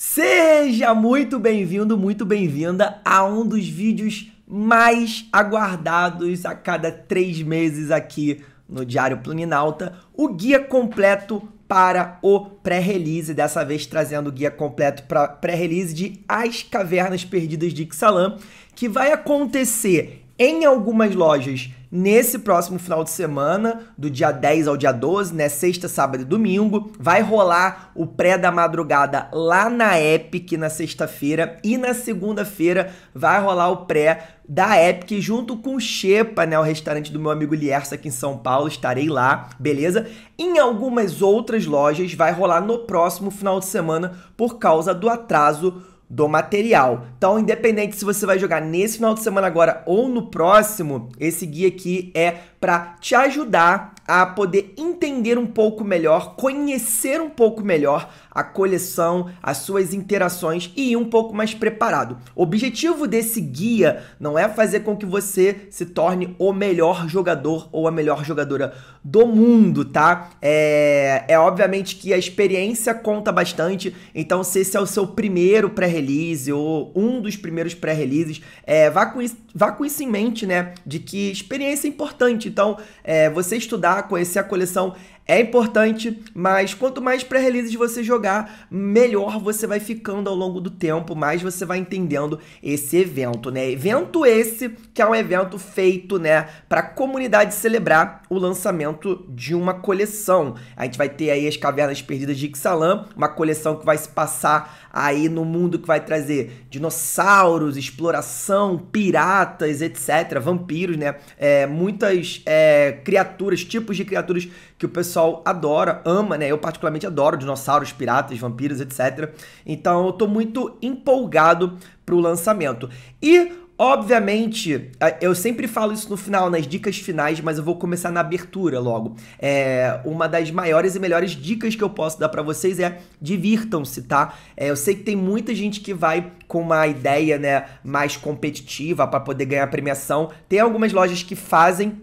Seja muito bem-vindo, muito bem-vinda a um dos vídeos mais aguardados a cada três meses aqui no Diário Pluninalta, o guia completo para o pré-release, dessa vez trazendo o guia completo para pré-release de As Cavernas Perdidas de Ixalan, que vai acontecer em algumas lojas Nesse próximo final de semana, do dia 10 ao dia 12, né, sexta, sábado e domingo, vai rolar o pré da madrugada lá na Epic na sexta-feira e na segunda-feira vai rolar o pré da Epic junto com Chepa, né, o restaurante do meu amigo Liersa aqui em São Paulo, estarei lá, beleza? Em algumas outras lojas vai rolar no próximo final de semana por causa do atraso do material. Então, independente se você vai jogar nesse final de semana agora ou no próximo, esse guia aqui é para te ajudar a poder entender um pouco melhor, conhecer um pouco melhor a coleção, as suas interações e ir um pouco mais preparado. O objetivo desse guia não é fazer com que você se torne o melhor jogador ou a melhor jogadora do mundo, tá? É, é obviamente que a experiência conta bastante, então se esse é o seu primeiro pré-release ou um dos primeiros pré-releases, é, vá, com isso, vá com isso em mente, né? De que experiência é importante, então é, você estudar com Conhecer a coleção é importante, mas quanto mais pré-releases você jogar, melhor você vai ficando ao longo do tempo, mais você vai entendendo esse evento, né? Evento esse que é um evento feito, né, para a comunidade celebrar o lançamento de uma coleção. A gente vai ter aí as Cavernas Perdidas de Ixalan, uma coleção que vai se passar aí no mundo que vai trazer dinossauros, exploração, piratas, etc, vampiros, né? É, muitas é, criaturas, tipos de criaturas que o pessoal pessoal adora, ama, né? Eu particularmente adoro dinossauros, piratas, vampiros, etc. Então eu tô muito empolgado pro lançamento. E Obviamente, eu sempre falo isso no final, nas dicas finais, mas eu vou começar na abertura logo. É, uma das maiores e melhores dicas que eu posso dar para vocês é divirtam-se, tá? É, eu sei que tem muita gente que vai com uma ideia né, mais competitiva para poder ganhar premiação. Tem algumas lojas que fazem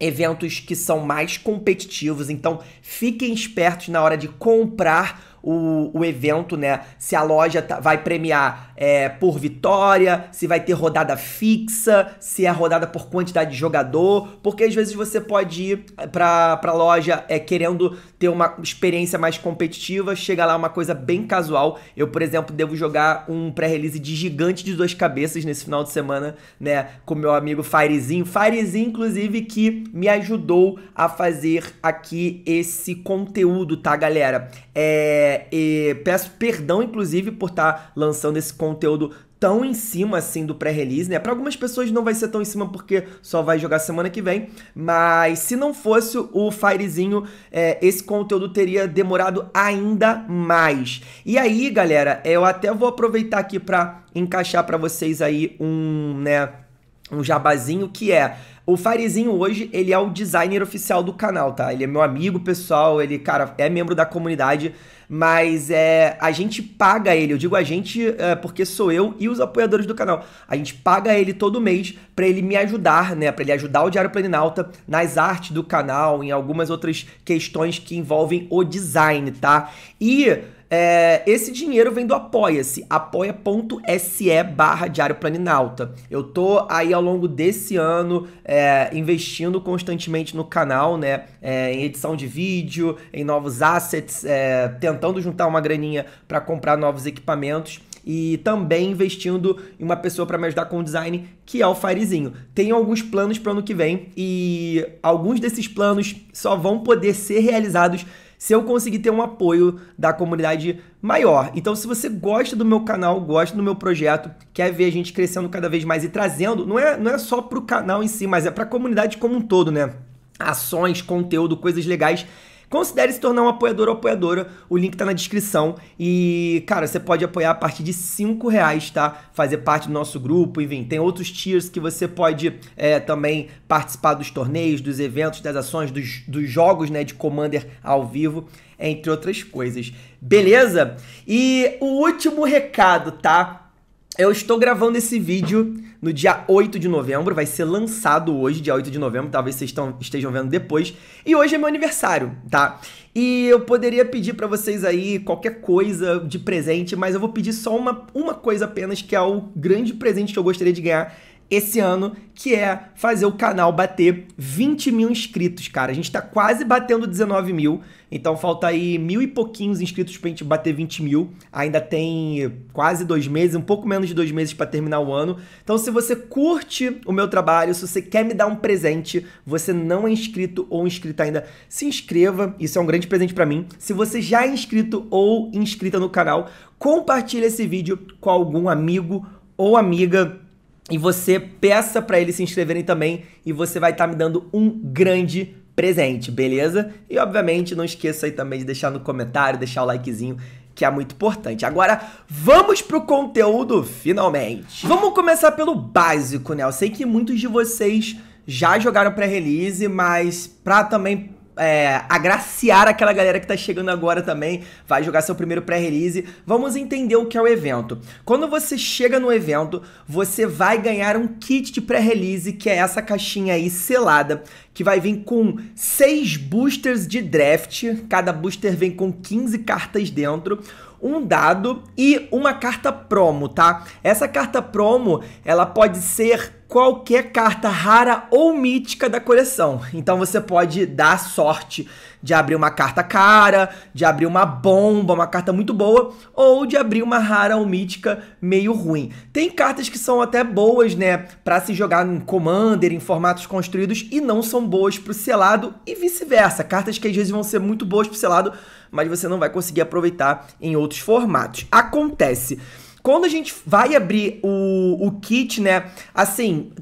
eventos que são mais competitivos, então fiquem espertos na hora de comprar o, o evento, né? Se a loja tá, vai premiar é, por vitória, se vai ter rodada fixa, se é rodada por quantidade de jogador, porque às vezes você pode ir para pra loja é, querendo ter uma experiência mais competitiva, chega lá uma coisa bem casual. Eu, por exemplo, devo jogar um pré-release de gigante de duas cabeças nesse final de semana, né, com meu amigo Firezinho. Firezinho, inclusive, que me ajudou a fazer aqui esse conteúdo, tá, galera? É, peço perdão, inclusive, por estar tá lançando esse conteúdo conteúdo tão em cima assim do pré-release, né? Para algumas pessoas não vai ser tão em cima porque só vai jogar semana que vem, mas se não fosse o Firezinho, é, esse conteúdo teria demorado ainda mais. E aí, galera, eu até vou aproveitar aqui para encaixar para vocês aí um, né, um jabazinho que é o Farezinho hoje, ele é o designer oficial do canal, tá? Ele é meu amigo pessoal, ele, cara, é membro da comunidade mas é, a gente paga ele, eu digo a gente é, porque sou eu e os apoiadores do canal. A gente paga ele todo mês para ele me ajudar, né, para ele ajudar o Diário Planinalta nas artes do canal, em algumas outras questões que envolvem o design, tá? E é, esse dinheiro vem do Apoia-se, apoia.se barra Diário Planinalta. Eu tô aí ao longo desse ano é, investindo constantemente no canal, né? É, em edição de vídeo, em novos assets, é, tentando juntar uma graninha para comprar novos equipamentos e também investindo em uma pessoa para me ajudar com o design, que é o Firezinho. Tem alguns planos para o ano que vem e alguns desses planos só vão poder ser realizados se eu conseguir ter um apoio da comunidade maior. Então, se você gosta do meu canal, gosta do meu projeto, quer ver a gente crescendo cada vez mais e trazendo, não é, não é só para o canal em si, mas é para a comunidade como um todo, né? Ações, conteúdo, coisas legais Considere se tornar um apoiador ou apoiadora. O link tá na descrição. E, cara, você pode apoiar a partir de 5 reais, tá? Fazer parte do nosso grupo, enfim. Tem outros tiers que você pode é, também participar dos torneios, dos eventos, das ações, dos, dos jogos, né? De Commander ao vivo entre outras coisas. Beleza? E o último recado, tá? Eu estou gravando esse vídeo no dia 8 de novembro, vai ser lançado hoje, dia 8 de novembro, talvez vocês estão, estejam vendo depois. E hoje é meu aniversário, tá? E eu poderia pedir para vocês aí qualquer coisa de presente, mas eu vou pedir só uma, uma coisa apenas, que é o grande presente que eu gostaria de ganhar esse ano, que é fazer o canal bater 20 mil inscritos, cara. A gente tá quase batendo 19 mil, então falta aí mil e pouquinhos inscritos pra gente bater 20 mil. Ainda tem quase dois meses, um pouco menos de dois meses para terminar o ano. Então, se você curte o meu trabalho, se você quer me dar um presente, você não é inscrito ou inscrita ainda, se inscreva, isso é um grande presente para mim. Se você já é inscrito ou inscrita no canal, compartilhe esse vídeo com algum amigo ou amiga e você peça para eles se inscreverem também e você vai estar tá me dando um grande presente, beleza? E obviamente não esqueça aí também de deixar no comentário, deixar o likezinho que é muito importante. Agora, vamos pro conteúdo finalmente. Vamos começar pelo básico, né? Eu sei que muitos de vocês já jogaram pré-release, mas para também é, agraciar aquela galera que tá chegando agora também, vai jogar seu primeiro pré-release. Vamos entender o que é o evento. Quando você chega no evento, você vai ganhar um kit de pré-release, que é essa caixinha aí selada, que vai vir com seis boosters de draft, cada booster vem com 15 cartas dentro um dado e uma carta promo, tá? Essa carta promo, ela pode ser qualquer carta rara ou mítica da coleção. Então você pode dar sorte de abrir uma carta cara, de abrir uma bomba, uma carta muito boa, ou de abrir uma rara ou mítica meio ruim. Tem cartas que são até boas, né, para se jogar em Commander, em formatos construídos e não são boas pro selado e vice-versa. Cartas que às vezes vão ser muito boas pro selado, mas você não vai conseguir aproveitar em outros formatos. Acontece quando a gente vai abrir o, o kit, né? Assim,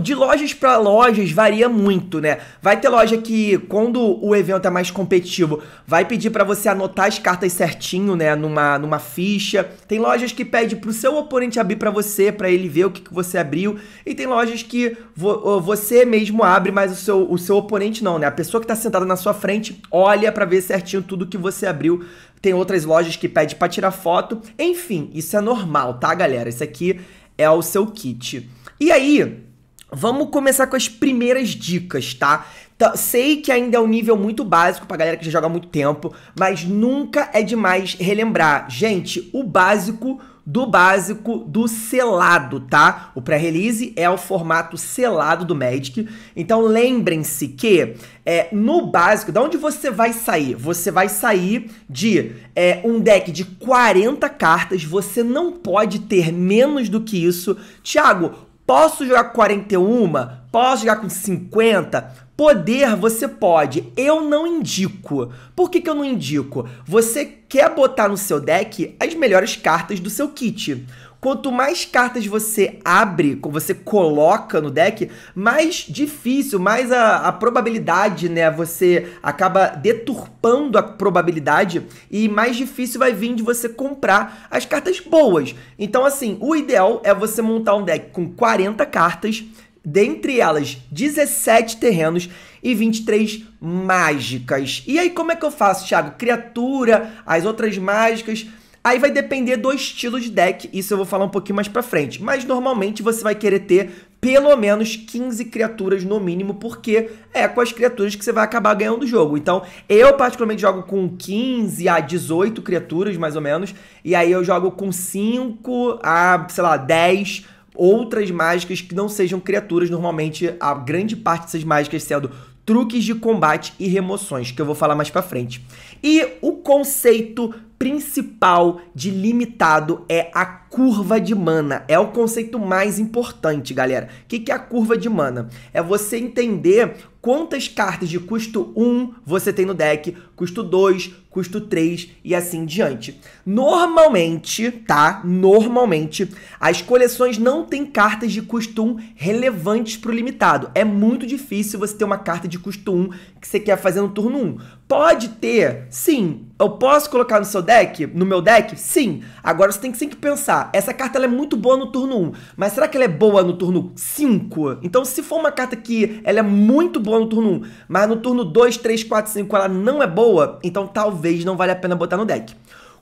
de lojas para lojas varia muito, né? Vai ter loja que quando o evento é mais competitivo, vai pedir para você anotar as cartas certinho, né, numa numa ficha. Tem lojas que pede pro seu oponente abrir para você, para ele ver o que, que você abriu, e tem lojas que vo você mesmo abre, mas o seu o seu oponente não, né? A pessoa que tá sentada na sua frente olha para ver certinho tudo que você abriu. Tem outras lojas que pede para tirar foto. Enfim, isso é normal, tá, galera? Isso aqui é o seu kit. E aí, Vamos começar com as primeiras dicas, tá? tá? Sei que ainda é um nível muito básico pra galera que já joga há muito tempo, mas nunca é demais relembrar. Gente, o básico do básico do selado, tá? O pré-release é o formato selado do Magic. Então lembrem-se que é, no básico, da onde você vai sair? Você vai sair de é, um deck de 40 cartas, você não pode ter menos do que isso. Tiago, Posso jogar com 41? Posso jogar com 50? Poder você pode, eu não indico. Por que, que eu não indico? Você quer botar no seu deck as melhores cartas do seu kit. Quanto mais cartas você abre, você coloca no deck, mais difícil, mais a, a probabilidade, né? Você acaba deturpando a probabilidade e mais difícil vai vir de você comprar as cartas boas. Então, assim, o ideal é você montar um deck com 40 cartas, dentre elas 17 terrenos e 23 mágicas. E aí, como é que eu faço, Thiago? Criatura, as outras mágicas. Aí vai depender do estilo de deck, isso eu vou falar um pouquinho mais pra frente. Mas normalmente você vai querer ter pelo menos 15 criaturas no mínimo, porque é com as criaturas que você vai acabar ganhando o jogo. Então, eu particularmente jogo com 15 a 18 criaturas, mais ou menos, e aí eu jogo com 5 a, sei lá, 10 outras mágicas que não sejam criaturas, normalmente a grande parte dessas mágicas sendo truques de combate e remoções, que eu vou falar mais para frente. E o conceito principal de limitado é a curva de mana. É o conceito mais importante, galera. O que é a curva de mana? É você entender quantas cartas de custo 1 você tem no deck, custo 2, custo 3 e assim diante. Normalmente, tá? Normalmente, as coleções não têm cartas de custo 1 relevantes para o limitado. É muito difícil você ter uma carta de custo 1 que você quer fazer no turno 1. Pode ter, sim. Eu posso colocar no seu deck, no meu deck? Sim. Agora você tem que sempre pensar, essa carta é muito boa no turno 1, mas será que ela é boa no turno 5? Então, se for uma carta que ela é muito boa botar no turno 1, mas no turno 2, 3, 4, 5 ela não é boa, então talvez não vale a pena botar no deck.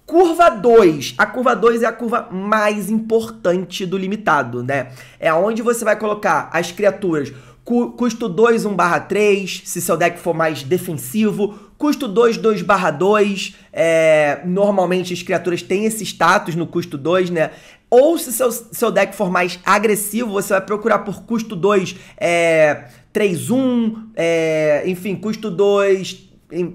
Curva 2. A curva 2 é a curva mais importante do limitado, né? É onde você vai colocar as criaturas custo 2, 1 barra 3, se seu deck for mais defensivo. Custo 2, 2 barra 2. É, normalmente as criaturas têm esse status no custo 2, né? Ou se seu, seu deck for mais agressivo, você vai procurar por custo 2, é, 3-1, é, enfim, custo 2,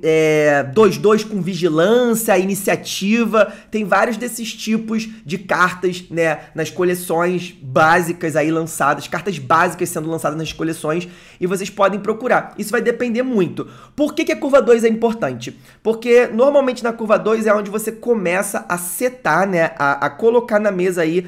é, 2-2 com vigilância, iniciativa, tem vários desses tipos de cartas, né, nas coleções básicas aí lançadas, cartas básicas sendo lançadas nas coleções, e vocês podem procurar. Isso vai depender muito. Por que, que a curva 2 é importante? Porque normalmente na curva 2 é onde você começa a setar, né, a, a colocar na mesa aí uh,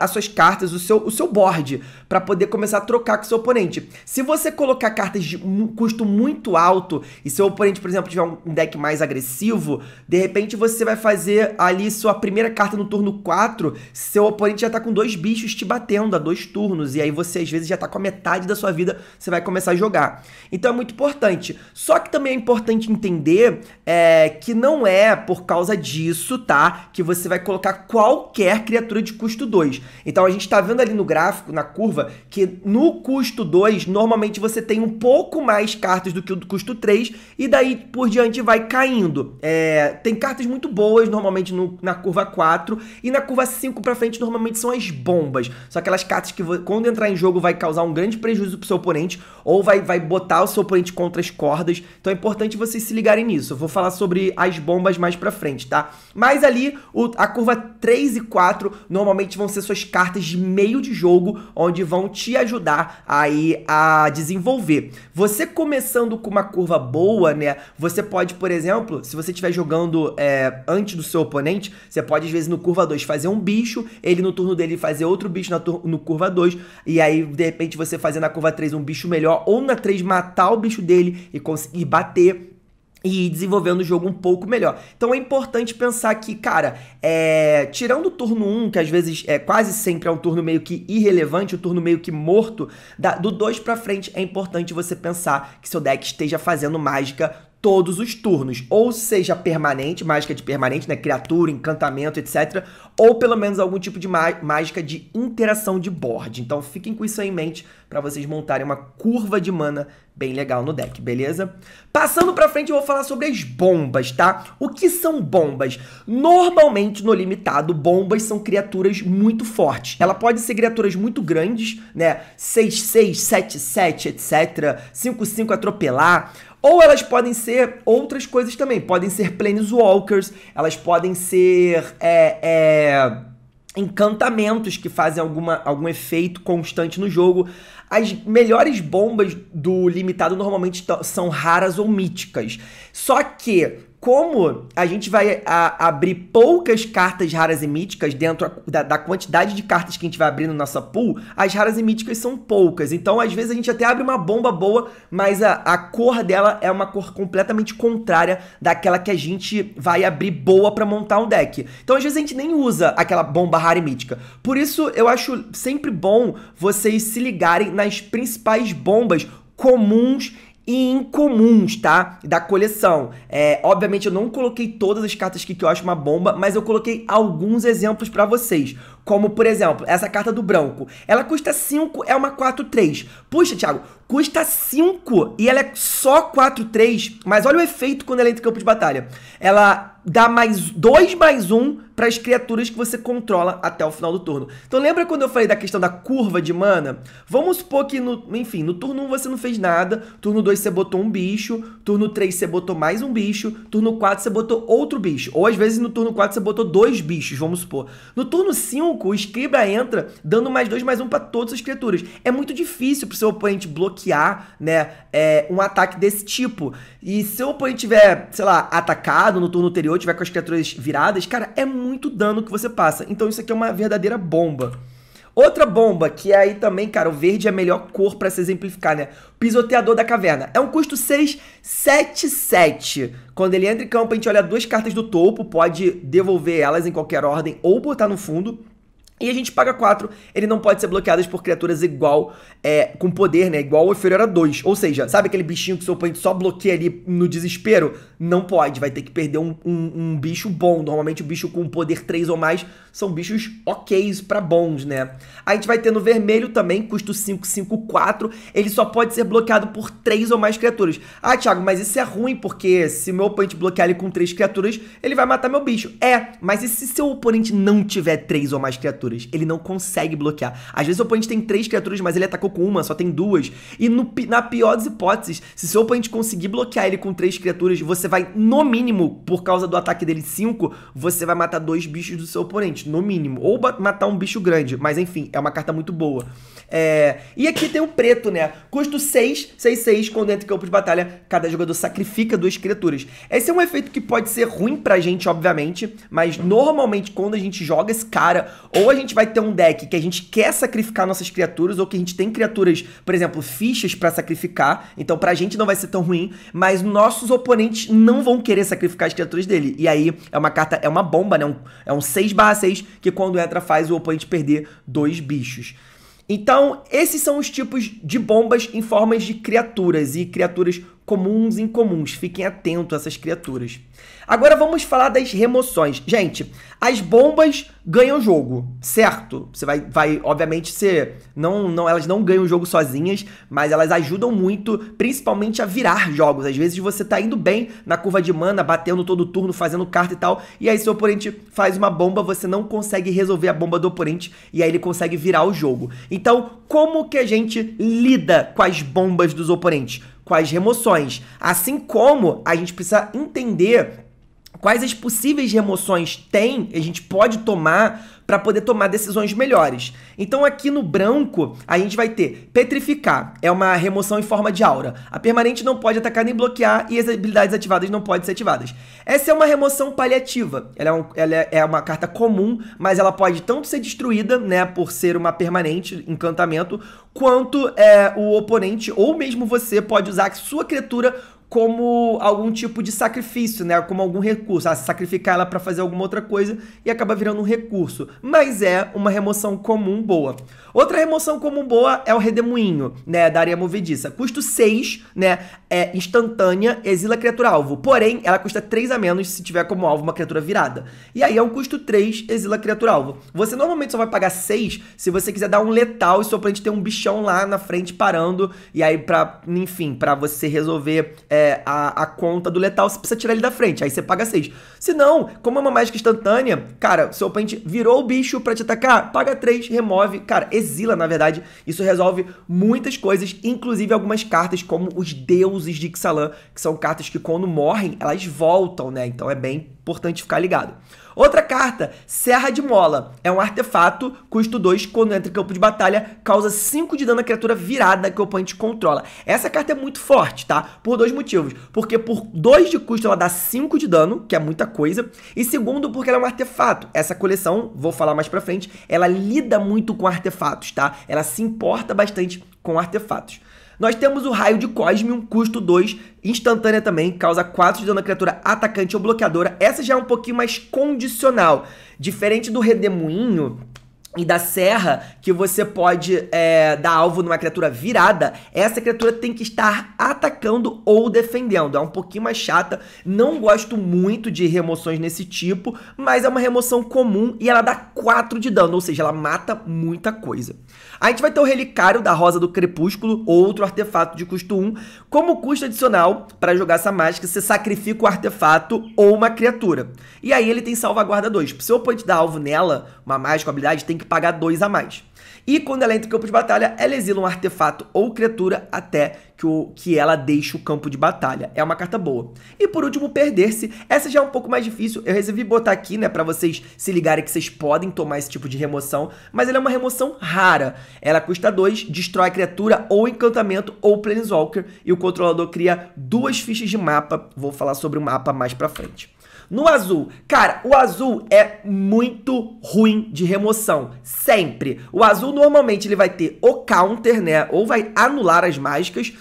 as suas cartas, o seu, o seu board, para poder começar a trocar com o seu oponente. Se você colocar cartas de custo muito alto e seu oponente por exemplo, tiver um deck mais agressivo, de repente você vai fazer ali sua primeira carta no turno 4, seu oponente já tá com dois bichos te batendo há dois turnos, e aí você às vezes já tá com a metade da sua vida, você vai começar a jogar. Então é muito importante. Só que também é importante entender é, que não é por causa disso, tá? Que você vai colocar qualquer criatura de custo 2. Então a gente tá vendo ali no gráfico, na curva, que no custo 2, normalmente você tem um pouco mais cartas do que o do custo 3, e daí aí por diante vai caindo. É, tem cartas muito boas, normalmente no, na curva 4, e na curva 5 pra frente normalmente são as bombas. São aquelas cartas que quando entrar em jogo vai causar um grande prejuízo pro seu oponente, ou vai, vai botar o seu oponente contra as cordas. Então é importante vocês se ligarem nisso. Eu vou falar sobre as bombas mais pra frente, tá? Mas ali, o, a curva 3 e 4 normalmente vão ser suas cartas de meio de jogo, onde vão te ajudar aí a desenvolver. Você começando com uma curva boa, né? Você pode, por exemplo, se você estiver jogando é, antes do seu oponente, você pode, às vezes, no curva 2 fazer um bicho, ele no turno dele fazer outro bicho no curva 2, e aí, de repente, você fazer na curva 3 um bicho melhor, ou na 3 matar o bicho dele e conseguir bater e ir desenvolvendo o jogo um pouco melhor. Então é importante pensar que, cara, é, tirando o turno 1, que às vezes é quase sempre é um turno meio que irrelevante, um turno meio que morto, da, do 2 para frente é importante você pensar que seu deck esteja fazendo mágica todos os turnos, ou seja permanente, mágica de permanente, né, criatura, encantamento, etc, ou pelo menos algum tipo de mágica de interação de board. Então fiquem com isso em mente para vocês montarem uma curva de mana bem legal no deck, beleza? Passando para frente, eu vou falar sobre as bombas, tá? O que são bombas? Normalmente no limitado, bombas são criaturas muito fortes. Ela pode ser criaturas muito grandes, né? 6 6, 7 7, etc, 5 5 atropelar ou elas podem ser outras coisas também. Podem ser planeswalkers, elas podem ser é, é, encantamentos que fazem alguma, algum efeito constante no jogo. As melhores bombas do limitado normalmente são raras ou míticas. Só que como a gente vai a, abrir poucas cartas raras e míticas dentro da, da, quantidade de cartas que a gente vai abrir na nossa pool, as raras e míticas são poucas. Então, às vezes, a gente até abre uma bomba boa, mas a, a cor dela é uma cor completamente contrária daquela que a gente vai abrir boa para montar um deck. Então, às vezes, a gente nem usa aquela bomba rara e mítica. Por isso, eu acho sempre bom vocês se ligarem nas principais bombas comuns e incomuns, tá? Da coleção. É, obviamente eu não coloquei todas as cartas aqui que eu acho uma bomba, mas eu coloquei alguns exemplos para vocês. Como, por exemplo, essa carta do branco. Ela custa 5, é uma 4-3. Puxa, Thiago, custa 5 e ela é só 4-3, mas olha o efeito quando ela entra em campo de batalha. Ela dá mais 2 mais 1 um para as criaturas que você controla até o final do turno. Então lembra quando eu falei da questão da curva de mana? Vamos supor que, no, enfim, no turno 1 você não fez nada, turno 2 você botou um bicho, turno 3 você botou mais um bicho, turno 4 você botou outro bicho, ou às vezes no turno 4 você botou dois bichos, vamos supor. No turno 5, o escriba entra dando mais dois, mais um para todas as criaturas. É muito difícil pro seu oponente bloquear, né, é, um ataque desse tipo. E se o oponente tiver, sei lá, atacado no turno anterior, tiver com as criaturas viradas, cara, é muito dano que você passa. Então isso aqui é uma verdadeira bomba. Outra bomba, que é aí também, cara, o verde é a melhor cor para se exemplificar, né? Pisoteador da Caverna. É um custo 6, 7, 7. Quando ele entra em campo, a gente olha duas cartas do topo, pode devolver elas em qualquer ordem ou botar no fundo. E a gente paga 4, ele não pode ser bloqueado por criaturas igual, é, com poder, né? Igual ou inferior a 2. Ou seja, sabe aquele bichinho que seu oponente só bloqueia ali no desespero? Não pode, vai ter que perder um, um, um bicho bom. Normalmente o bicho com poder 3 ou mais são bichos oks para bons, né? A gente vai ter no vermelho também, custo 5, 5, 4. Ele só pode ser bloqueado por 3 ou mais criaturas. Ah, Thiago, mas isso é ruim, porque se meu oponente bloquear ele com 3 criaturas, ele vai matar meu bicho. É, mas e se seu oponente não tiver 3 ou mais criaturas? criaturas. Ele não consegue bloquear. Às vezes o oponente tem três criaturas, mas ele atacou com uma, só tem duas. E no, na pior das hipóteses, se seu oponente conseguir bloquear ele com três criaturas, você vai, no mínimo, por causa do ataque dele cinco, você vai matar dois bichos do seu oponente, no mínimo. Ou matar um bicho grande, mas enfim, é uma carta muito boa. É... E aqui tem o preto, né? Custo 6, 6, 6, quando entra em campo de batalha, cada jogador sacrifica duas criaturas. Esse é um efeito que pode ser ruim pra gente, obviamente, mas normalmente quando a gente joga esse cara, ou a gente gente vai ter um deck que a gente quer sacrificar nossas criaturas, ou que a gente tem criaturas, por exemplo, fichas para sacrificar, então pra gente não vai ser tão ruim, mas nossos oponentes não vão querer sacrificar as criaturas dele. E aí é uma carta, é uma bomba, né? é um 6 6 que quando entra faz o oponente perder dois bichos. Então, esses são os tipos de bombas em formas de criaturas e criaturas comuns e incomuns. Fiquem atentos a essas criaturas. Agora vamos falar das remoções. Gente, as bombas ganham jogo, certo? Você vai, vai obviamente, ser. Não, não, elas não ganham jogo sozinhas, mas elas ajudam muito, principalmente a virar jogos. Às vezes você tá indo bem na curva de mana, batendo todo turno, fazendo carta e tal, e aí seu oponente faz uma bomba, você não consegue resolver a bomba do oponente, e aí ele consegue virar o jogo. Então, como que a gente lida com as bombas dos oponentes? Com as remoções. Assim como a gente precisa entender quais as possíveis remoções tem, a gente pode tomar para poder tomar decisões melhores. Então aqui no branco, a gente vai ter petrificar, é uma remoção em forma de aura. A permanente não pode atacar nem bloquear e as habilidades ativadas não podem ser ativadas. Essa é uma remoção paliativa, ela é, um, ela é, é uma carta comum, mas ela pode tanto ser destruída, né, por ser uma permanente, encantamento, quanto é, o oponente ou mesmo você pode usar a sua criatura como algum tipo de sacrifício, né? Como algum recurso, ah, sacrificar ela para fazer alguma outra coisa e acaba virando um recurso. Mas é uma remoção comum boa. Outra remoção comum boa é o redemoinho, né, da areia movediça. Custo 6, né, é instantânea, exila criatura alvo. Porém, ela custa 3 a menos se tiver como alvo uma criatura virada. E aí é um custo 3, exila criatura alvo. Você normalmente só vai pagar 6 se você quiser dar um letal e seu oponente ter um bichão lá na frente parando e aí para, enfim, para você resolver é, é, a, a conta do letal, você precisa tirar ele da frente, aí você paga 6. Se não, como é uma mágica instantânea, cara, seu oponente virou o bicho para te atacar, paga 3, remove, cara, exila, na verdade. Isso resolve muitas coisas, inclusive algumas cartas, como os deuses de Ixalan, que são cartas que quando morrem, elas voltam, né? Então é bem importante ficar ligado. Outra carta, Serra de Mola. É um artefato, custo 2, quando entra em campo de batalha, causa 5 de dano à criatura virada que o oponente controla. Essa carta é muito forte, tá? Por dois motivos. Porque por 2 de custo ela dá 5 de dano, que é muita coisa. E segundo, porque ela é um artefato. Essa coleção, vou falar mais pra frente, ela lida muito com artefatos, tá? Ela se importa bastante com artefatos. Nós temos o raio de um custo 2, instantânea também, causa 4 de dano à criatura atacante ou bloqueadora. Essa já é um pouquinho mais condicional. Diferente do Redemoinho, e da serra, que você pode é, dar alvo numa criatura virada, essa criatura tem que estar atacando ou defendendo. É um pouquinho mais chata. Não gosto muito de remoções nesse tipo, mas é uma remoção comum e ela dá 4 de dano, ou seja, ela mata muita coisa. A gente vai ter o Relicário da Rosa do Crepúsculo, outro artefato de custo 1. Como custo adicional, para jogar essa mágica, você sacrifica o artefato ou uma criatura. E aí ele tem salvaguarda 2. Se o oponente dar alvo nela, uma mágica, uma habilidade, tem que pagar 2 a mais. E quando ela entra no campo de batalha, ela exila um artefato ou criatura até que, o, que ela deixe o campo de batalha. É uma carta boa. E por último, perder-se. Essa já é um pouco mais difícil. Eu resolvi botar aqui, né, para vocês se ligarem que vocês podem tomar esse tipo de remoção, mas ela é uma remoção rara. Ela custa 2, destrói criatura ou encantamento ou planeswalker e o controlador cria duas fichas de mapa. Vou falar sobre o mapa mais para frente. No azul, cara, o azul é muito ruim de remoção, sempre. O azul normalmente ele vai ter o counter, né, ou vai anular as mágicas,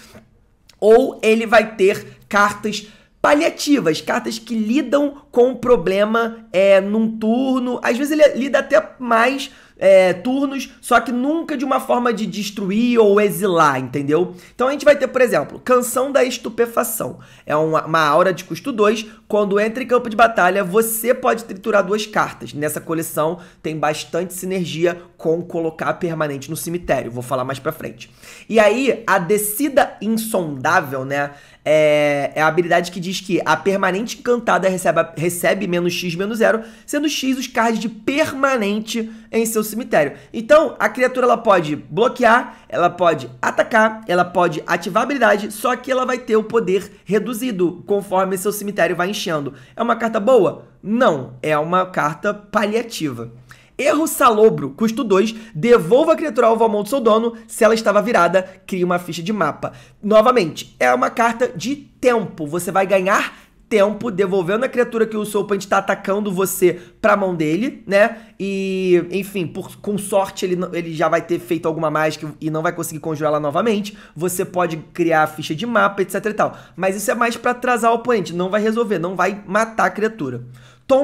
ou ele vai ter cartas paliativas, cartas que lidam com o problema é, num turno, às vezes ele lida até mais é, turnos, só que nunca de uma forma de destruir ou exilar, entendeu? Então a gente vai ter, por exemplo, Canção da Estupefação. É uma, uma aura de custo 2. Quando entra em campo de batalha, você pode triturar duas cartas. Nessa coleção tem bastante sinergia com colocar permanente no cemitério. Vou falar mais pra frente. E aí, a descida insondável, né? é, é a habilidade que diz que a permanente encantada recebe, recebe menos X menos zero, sendo X os cards de permanente em seu cemitério. Então, a criatura ela pode bloquear, ela pode atacar, ela pode ativar a habilidade, só que ela vai ter o poder reduzido conforme seu cemitério vai enchendo. É uma carta boa? Não, é uma carta paliativa. Erro salobro, custo 2, devolva a criatura alvo ao mão do seu dono, se ela estava virada, crie uma ficha de mapa. Novamente, é uma carta de tempo, você vai ganhar tempo devolvendo a criatura que o seu oponente está atacando você para a mão dele, né? E, enfim, por, com sorte ele, ele já vai ter feito alguma mágica e não vai conseguir conjurar ela novamente. Você pode criar a ficha de mapa, etc e tal. Mas isso é mais para atrasar o oponente, não vai resolver, não vai matar a criatura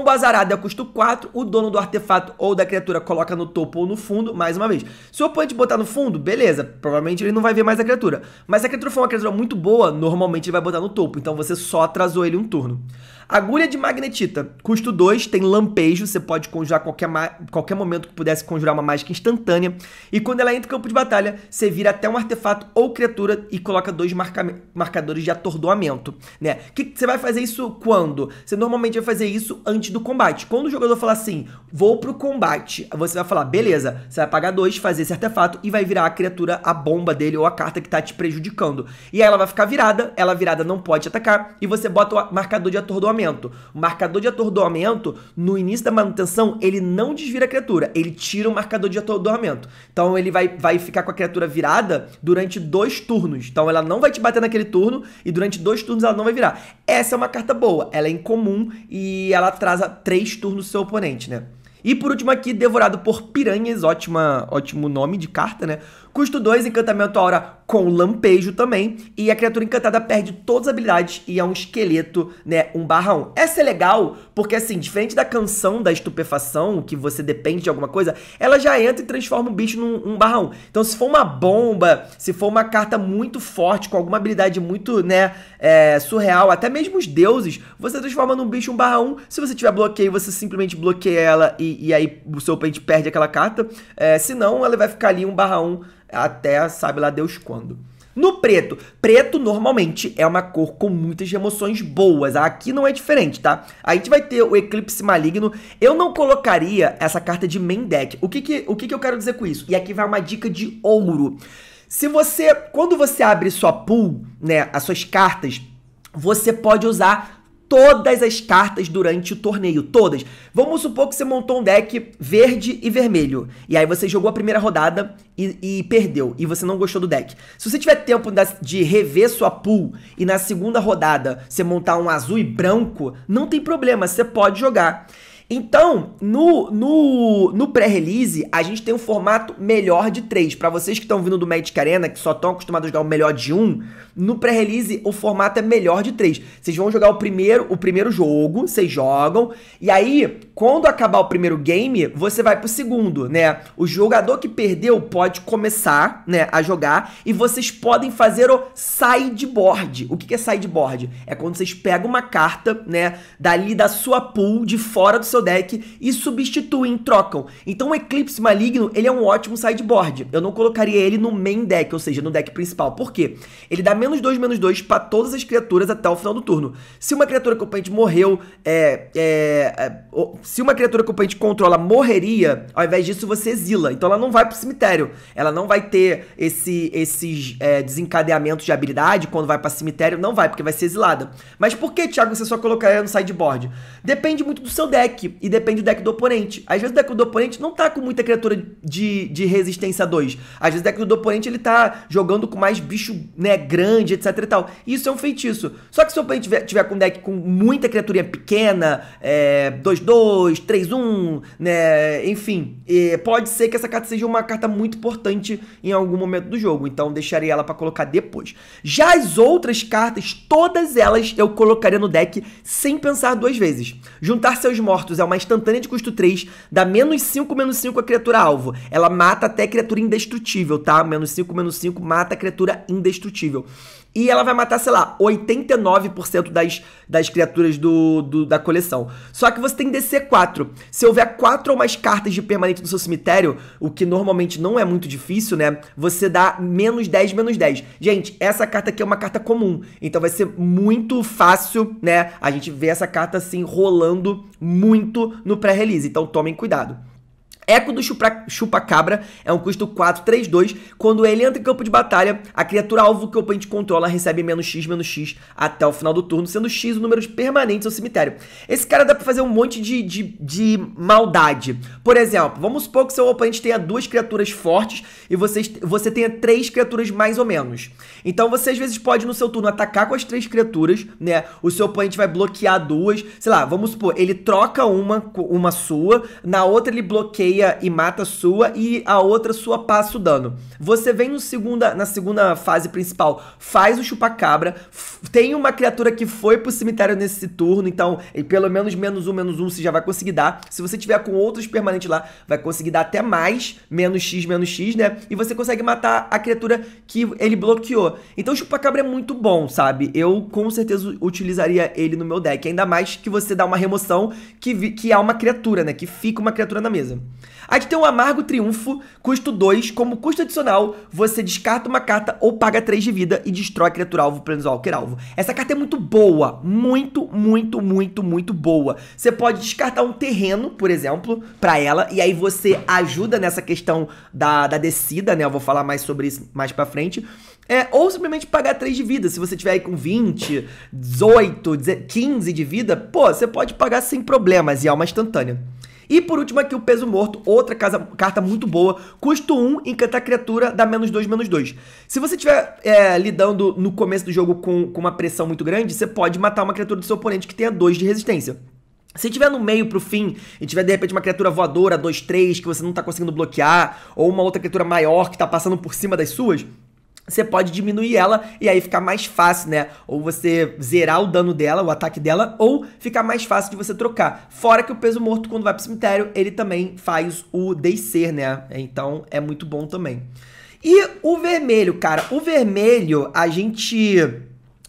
azarado é custa 4, o dono do artefato ou da criatura coloca no topo ou no fundo, mais uma vez. Se o oponente botar no fundo, beleza, provavelmente ele não vai ver mais a criatura. Mas se a criatura for uma criatura muito boa, normalmente ele vai botar no topo, então você só atrasou ele um turno. Agulha de magnetita, custo 2, tem lampejo, você pode conjurar qualquer, qualquer momento que pudesse conjurar uma mágica instantânea. E quando ela entra no campo de batalha, você vira até um artefato ou criatura e coloca dois marca marcadores de atordoamento, né? Que você vai fazer isso quando? Você normalmente vai fazer isso antes do combate. Quando o jogador falar assim, vou pro combate, você vai falar, beleza, você vai pagar dois, fazer esse artefato e vai virar a criatura, a bomba dele ou a carta que tá te prejudicando. E aí ela vai ficar virada, ela virada não pode atacar e você bota o marcador de atordoamento atordoamento. O marcador de atordoamento, no início da manutenção, ele não desvira a criatura, ele tira o marcador de atordoamento. Então ele vai, vai ficar com a criatura virada durante dois turnos. Então ela não vai te bater naquele turno e durante dois turnos ela não vai virar. Essa é uma carta boa, ela é incomum e ela atrasa três turnos do seu oponente, né? E por último aqui, Devorado por Piranhas, ótima, ótimo nome de carta, né? Custo 2, encantamento hora com lampejo também. E a criatura encantada perde todas as habilidades e é um esqueleto, né? Um barra 1. Essa é legal, porque assim, diferente da canção da estupefação, que você depende de alguma coisa, ela já entra e transforma o bicho num um barra 1. Então, se for uma bomba, se for uma carta muito forte, com alguma habilidade muito, né, é, surreal, até mesmo os deuses, você transforma num bicho um barra 1. Se você tiver bloqueio, você simplesmente bloqueia ela e, e aí o seu oponente perde aquela carta. É, se não, ela vai ficar ali um barra 1 até sabe lá Deus quanto quando. No preto, preto normalmente é uma cor com muitas emoções boas. Aqui não é diferente, tá? A gente vai ter o Eclipse Maligno. Eu não colocaria essa carta de main deck. O que que, o que, que eu quero dizer com isso? E aqui vai uma dica de ouro. Se você, quando você abre sua pool, né, as suas cartas, você pode usar todas as cartas durante o torneio, todas. Vamos supor que você montou um deck verde e vermelho, e aí você jogou a primeira rodada e, e, perdeu, e você não gostou do deck. Se você tiver tempo de rever sua pool e na segunda rodada você montar um azul e branco, não tem problema, você pode jogar. Então, no, no, no pré-release, a gente tem um formato melhor de três. Para vocês que estão vindo do Magic Arena, que só estão acostumados a jogar o melhor de um, no pré-release o formato é melhor de três. Vocês vão jogar o primeiro, o primeiro jogo, vocês jogam, e aí quando acabar o primeiro game, você vai pro segundo, né? O jogador que perdeu pode começar, né, a jogar e vocês podem fazer o sideboard. O que é sideboard? É quando vocês pegam uma carta, né, dali da sua pool, de fora do seu deck e substituem, trocam. Então o Eclipse Maligno, ele é um ótimo sideboard. Eu não colocaria ele no main deck, ou seja, no deck principal. Por quê? Ele dá menos 2, menos 2 para todas as criaturas até o final do turno. Se uma criatura que o morreu, é, é, é se uma criatura que o oponente controla morreria, ao invés disso você exila. Então ela não vai pro cemitério. Ela não vai ter esse, esses é, desencadeamentos de habilidade quando vai para cemitério. Não vai, porque vai ser exilada. Mas por que, Thiago, você só colocaria no sideboard? Depende muito do seu deck e depende do deck do oponente. Às vezes o deck do oponente não tá com muita criatura de, de resistência 2. Às vezes o deck do oponente ele tá jogando com mais bicho né, grande, etc e tal. Isso é um feitiço. Só que se o oponente tiver, tiver com um deck com muita criaturinha pequena, 2-2, é, 2, 3, 1, né? Enfim, pode ser que essa carta seja uma carta muito importante em algum momento do jogo, então deixarei ela para colocar depois. Já as outras cartas, todas elas eu colocaria no deck sem pensar duas vezes. Juntar seus mortos é uma instantânea de custo 3, dá menos 5, menos 5 a criatura alvo. Ela mata até criatura indestrutível, tá? Menos 5, menos 5 mata a criatura indestrutível. E ela vai matar, sei lá, 89% das, das criaturas do, do, da coleção. Só que você tem DC4. Se houver quatro ou mais cartas de permanente no seu cemitério, o que normalmente não é muito difícil, né? Você dá menos 10, menos 10. Gente, essa carta aqui é uma carta comum. Então vai ser muito fácil, né? A gente ver essa carta assim rolando muito no pré-release. Então tomem cuidado. Eco do Chupa-Cabra é um custo 4-3-2. Quando ele entra em campo de batalha, a criatura alvo que o oponente controla recebe menos X, menos X até o final do turno, sendo X o número de permanentes ao cemitério. Esse cara dá pra fazer um monte de, de, de maldade. Por exemplo, vamos supor que seu oponente tenha duas criaturas fortes e você, você tenha três criaturas mais ou menos. Então você às vezes pode no seu turno atacar com as três criaturas, né? O seu oponente vai bloquear duas. Sei lá, vamos supor, ele troca uma, uma sua, na outra ele bloqueia bloqueia e mata sua e a outra sua passa o dano. Você vem segunda, na segunda fase principal, faz o chupacabra, tem uma criatura que foi pro cemitério nesse turno, então pelo menos menos um, menos um você já vai conseguir dar. Se você tiver com outros permanentes lá, vai conseguir dar até mais, menos x, menos x, né? E você consegue matar a criatura que ele bloqueou. Então o chupacabra é muito bom, sabe? Eu com certeza utilizaria ele no meu deck, ainda mais que você dá uma remoção que, que uma criatura, né? Que fica uma criatura na mesa. Aqui tem um amargo triunfo, custo 2. Como custo adicional, você descarta uma carta ou paga 3 de vida e destrói criatura alvo, planeswalker alvo. Essa carta é muito boa. Muito, muito, muito, muito boa. Você pode descartar um terreno, por exemplo, pra ela. E aí você ajuda nessa questão da, da descida, né? Eu vou falar mais sobre isso mais pra frente. É, ou simplesmente pagar 3 de vida. Se você tiver aí com 20, 18, 15 de vida, pô, você pode pagar sem problemas e é uma instantânea. E por último aqui o peso morto, outra casa, carta muito boa, custo 1, encantar criatura, dá menos 2, menos 2. Se você estiver é, lidando no começo do jogo com, com uma pressão muito grande, você pode matar uma criatura do seu oponente que tenha 2 de resistência. Se tiver no meio pro fim e tiver de repente uma criatura voadora, 2, 3, que você não tá conseguindo bloquear, ou uma outra criatura maior que tá passando por cima das suas, você pode diminuir ela e aí ficar mais fácil, né? Ou você zerar o dano dela, o ataque dela, ou ficar mais fácil de você trocar. Fora que o peso morto, quando vai pro cemitério, ele também faz o descer, né? Então é muito bom também. E o vermelho, cara, o vermelho a gente.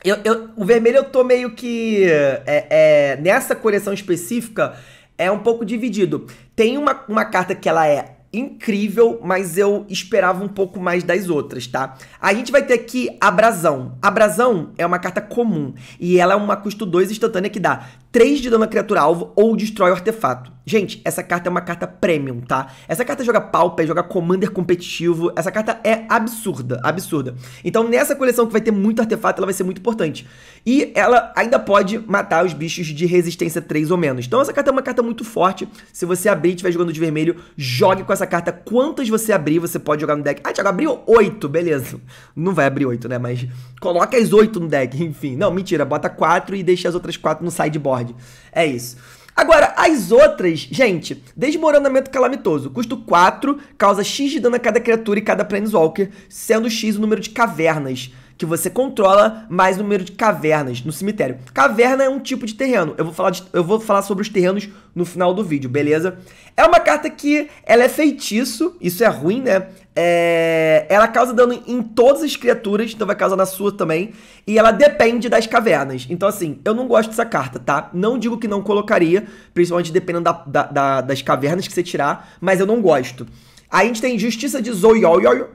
Eu, eu, o vermelho eu tô meio que. É, é, nessa coleção específica é um pouco dividido. Tem uma, uma carta que ela é incrível, mas eu esperava um pouco mais das outras, tá? A gente vai ter aqui Abrasão. Abrasão é uma carta comum e ela é uma custo 2 instantânea que dá 3 de dano à criatura alvo ou destrói o artefato. Gente, essa carta é uma carta premium, tá? Essa carta joga pauper, joga commander competitivo. Essa carta é absurda, absurda. Então, nessa coleção que vai ter muito artefato, ela vai ser muito importante. E ela ainda pode matar os bichos de resistência 3 ou menos. Então, essa carta é uma carta muito forte. Se você abrir e estiver jogando de vermelho, jogue com essa essa carta, quantas você abrir, você pode jogar no deck. Ah, Thiago, abriu 8, beleza. Não vai abrir 8, né? Mas coloca as 8 no deck, enfim. Não, mentira, bota 4 e deixa as outras 4 no sideboard. É isso. Agora, as outras, gente, desmoronamento calamitoso. Custo 4, causa X de dano a cada criatura e cada Planeswalker, sendo X o número de cavernas que você controla mais número de cavernas no cemitério. Caverna é um tipo de terreno. Eu vou falar, de, eu vou falar sobre os terrenos no final do vídeo, beleza? É uma carta que ela é feitiço, isso é ruim, né? É, ela causa dano em todas as criaturas, então vai causar na sua também. E ela depende das cavernas. Então, assim, eu não gosto dessa carta, tá? Não digo que não colocaria, principalmente dependendo da, da, da, das cavernas que você tirar, mas eu não gosto a gente tem Justiça de Zoyoya.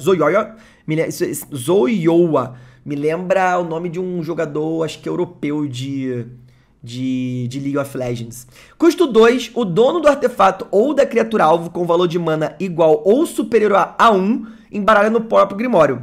Zoyoya. Zoyoa. Me lembra o nome de um jogador, acho que é europeu, de, de, de League of Legends. Custo 2. O dono do artefato ou da criatura alvo com valor de mana igual ou superior a, a 1 embaralha no próprio Grimório.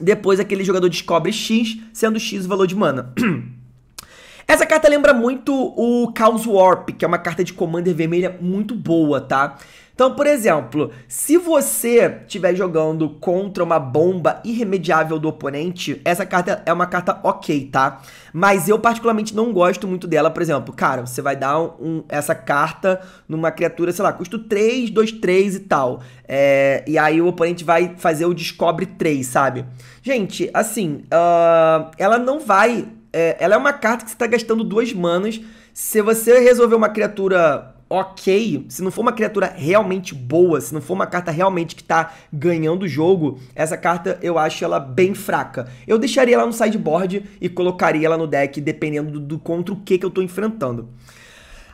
Depois aquele jogador descobre X, sendo X o valor de mana. Essa carta lembra muito o Chaos Warp, que é uma carta de Commander vermelha muito boa, tá? Então, por exemplo, se você estiver jogando contra uma bomba irremediável do oponente, essa carta é uma carta ok, tá? Mas eu particularmente não gosto muito dela, por exemplo. Cara, você vai dar um, essa carta numa criatura, sei lá, custo 3, 2, 3 e tal. É, e aí o oponente vai fazer o descobre 3, sabe? Gente, assim, uh, ela não vai... É, ela é uma carta que você está gastando duas manas. Se você resolver uma criatura ok, se não for uma criatura realmente boa, se não for uma carta realmente que tá ganhando o jogo, essa carta eu acho ela bem fraca. Eu deixaria ela no sideboard e colocaria ela no deck, dependendo do, do contra o que, que eu tô enfrentando.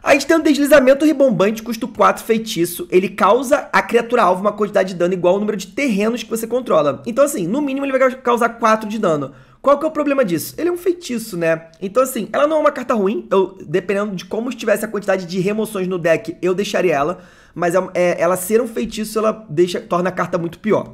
A gente tem um deslizamento ribombante, custo 4 feitiço. Ele causa a criatura alvo uma quantidade de dano igual ao número de terrenos que você controla. Então, assim, no mínimo ele vai causar 4 de dano. Qual que é o problema disso? Ele é um feitiço, né? Então, assim, ela não é uma carta ruim. Eu, dependendo de como estivesse a quantidade de remoções no deck, eu deixaria ela. Mas é, é ela ser um feitiço, ela deixa, torna a carta muito pior.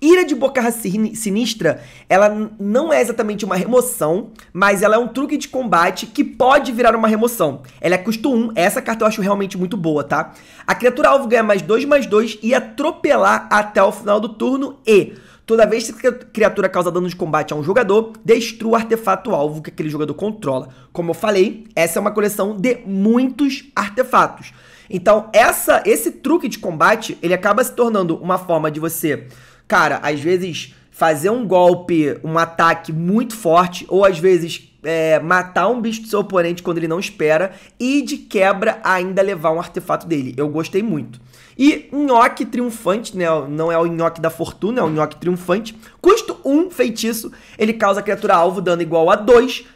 Ira de Boca Sinistra, ela não é exatamente uma remoção, mas ela é um truque de combate que pode virar uma remoção. Ela é custo 1, essa carta eu acho realmente muito boa, tá? A criatura alvo ganha mais 2, mais 2 e atropelar até o final do turno e... Toda vez que a criatura causa dano de combate a um jogador, destrua o artefato alvo que aquele jogador controla. Como eu falei, essa é uma coleção de muitos artefatos. Então, essa, esse truque de combate, ele acaba se tornando uma forma de você, cara, às vezes fazer um golpe, um ataque muito forte, ou às vezes é, matar um bicho do seu oponente quando ele não espera, e de quebra ainda levar um artefato dele. Eu gostei muito. E nhoque triunfante, né? Não é o nhoque da fortuna, é o nhoque triunfante. Custo 1 um feitiço. Ele causa a criatura alvo dando igual a 2,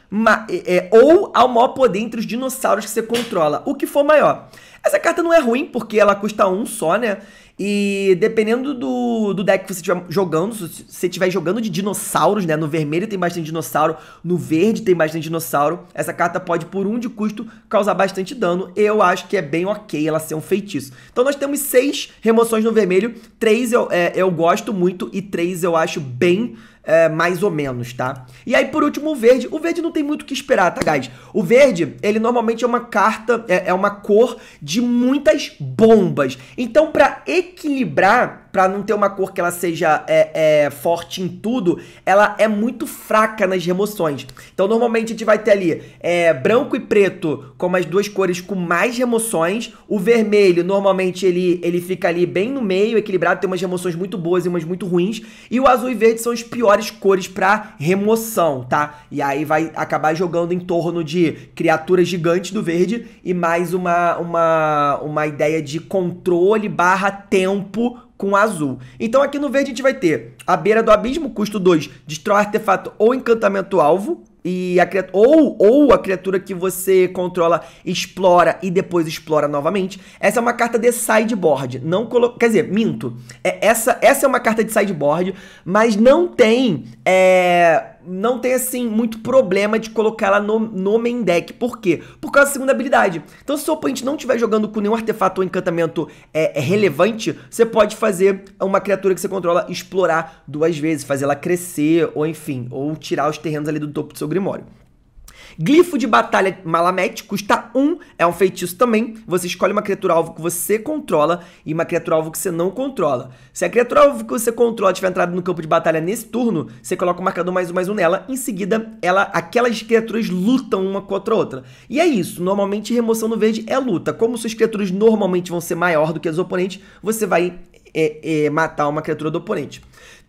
é, é, ou ao maior poder entre os dinossauros que você controla, o que for maior. Essa carta não é ruim, porque ela custa um só, né? E dependendo do, do deck que você estiver jogando, se você estiver jogando de dinossauros, né? No vermelho tem bastante dinossauro, no verde tem bastante dinossauro. Essa carta pode, por um de custo, causar bastante dano. Eu acho que é bem ok ela ser um feitiço. Então nós temos seis remoções no vermelho, três eu, é, eu gosto muito e três eu acho bem é, mais ou menos, tá? E aí, por último, o verde. O verde não tem muito o que esperar, tá, guys? O verde, ele normalmente é uma carta, é, é uma cor de muitas bombas. Então, para equilibrar para não ter uma cor que ela seja é, é, forte em tudo, ela é muito fraca nas remoções. Então, normalmente a gente vai ter ali é, branco e preto como as duas cores com mais remoções. O vermelho, normalmente, ele, ele fica ali bem no meio, equilibrado, tem umas remoções muito boas e umas muito ruins. E o azul e verde são as piores cores para remoção, tá? E aí vai acabar jogando em torno de criaturas gigantes do verde e mais uma, uma, uma ideia de controle barra tempo com azul. Então aqui no verde a gente vai ter a beira do abismo, custo 2, destrói artefato ou encantamento alvo, e a criatura, ou, ou a criatura que você controla explora e depois explora novamente. Essa é uma carta de sideboard. Não colo... Quer dizer, minto. É, essa, essa é uma carta de sideboard, mas não tem. É não tem assim muito problema de colocar ela no, no main deck. Por quê? Por causa da segunda habilidade. Então, se o seu oponente não estiver jogando com nenhum artefato ou encantamento é, é, relevante, você pode fazer uma criatura que você controla explorar duas vezes, fazer ela crescer, ou enfim, ou tirar os terrenos ali do topo do seu Grimório. Glifo de Batalha Malamete custa 1, é um feitiço também. Você escolhe uma criatura alvo que você controla e uma criatura alvo que você não controla. Se a criatura alvo que você controla tiver entrado no campo de batalha nesse turno, você coloca o marcador mais um mais um nela. Em seguida, ela, aquelas criaturas lutam uma contra a outra. E é isso. Normalmente, remoção no verde é luta. Como suas criaturas normalmente vão ser maior do que as oponentes, você vai é, é, matar uma criatura do oponente.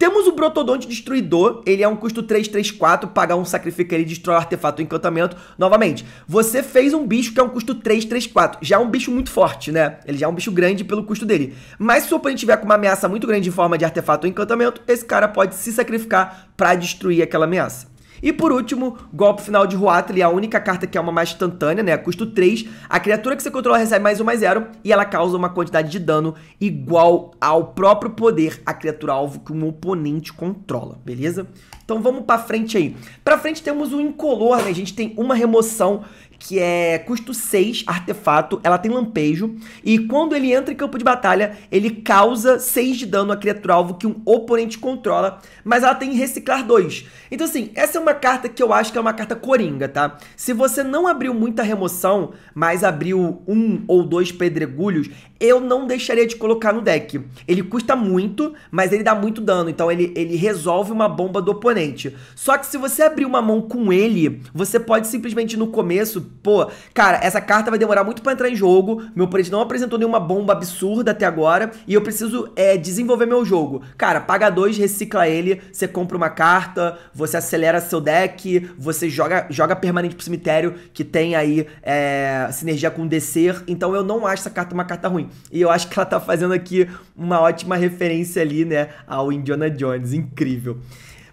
Temos o Brotodonte Destruidor, ele é um custo 334, pagar um sacrifica ele, destrói o artefato ou encantamento. Novamente, você fez um bicho que é um custo 334, já é um bicho muito forte, né? Ele já é um bicho grande pelo custo dele. Mas se o oponente tiver com uma ameaça muito grande em forma de artefato ou encantamento, esse cara pode se sacrificar para destruir aquela ameaça. E por último, golpe final de Huatli, a única carta que é uma mais instantânea, né? Custo 3. A criatura que você controla recebe mais um mais zero e ela causa uma quantidade de dano igual ao próprio poder a criatura alvo que um oponente controla, beleza? Então vamos para frente aí. Para frente temos o incolor, né? A gente tem uma remoção que é custo 6, artefato, ela tem lampejo, e quando ele entra em campo de batalha, ele causa 6 de dano à criatura alvo que um oponente controla, mas ela tem reciclar 2. Então assim, essa é uma carta que eu acho que é uma carta coringa, tá? Se você não abriu muita remoção, mas abriu um ou dois pedregulhos, eu não deixaria de colocar no deck. Ele custa muito, mas ele dá muito dano, então ele, ele resolve uma bomba do oponente. Só que se você abrir uma mão com ele, você pode simplesmente no começo pô, cara, essa carta vai demorar muito para entrar em jogo, meu oponente não apresentou nenhuma bomba absurda até agora, e eu preciso é, desenvolver meu jogo. Cara, paga dois, recicla ele, você compra uma carta, você acelera seu deck, você joga, joga permanente pro cemitério, que tem aí é, sinergia com descer, então eu não acho essa carta uma carta ruim. E eu acho que ela tá fazendo aqui uma ótima referência ali, né, ao Indiana Jones, incrível.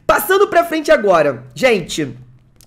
Passando pra frente agora, gente...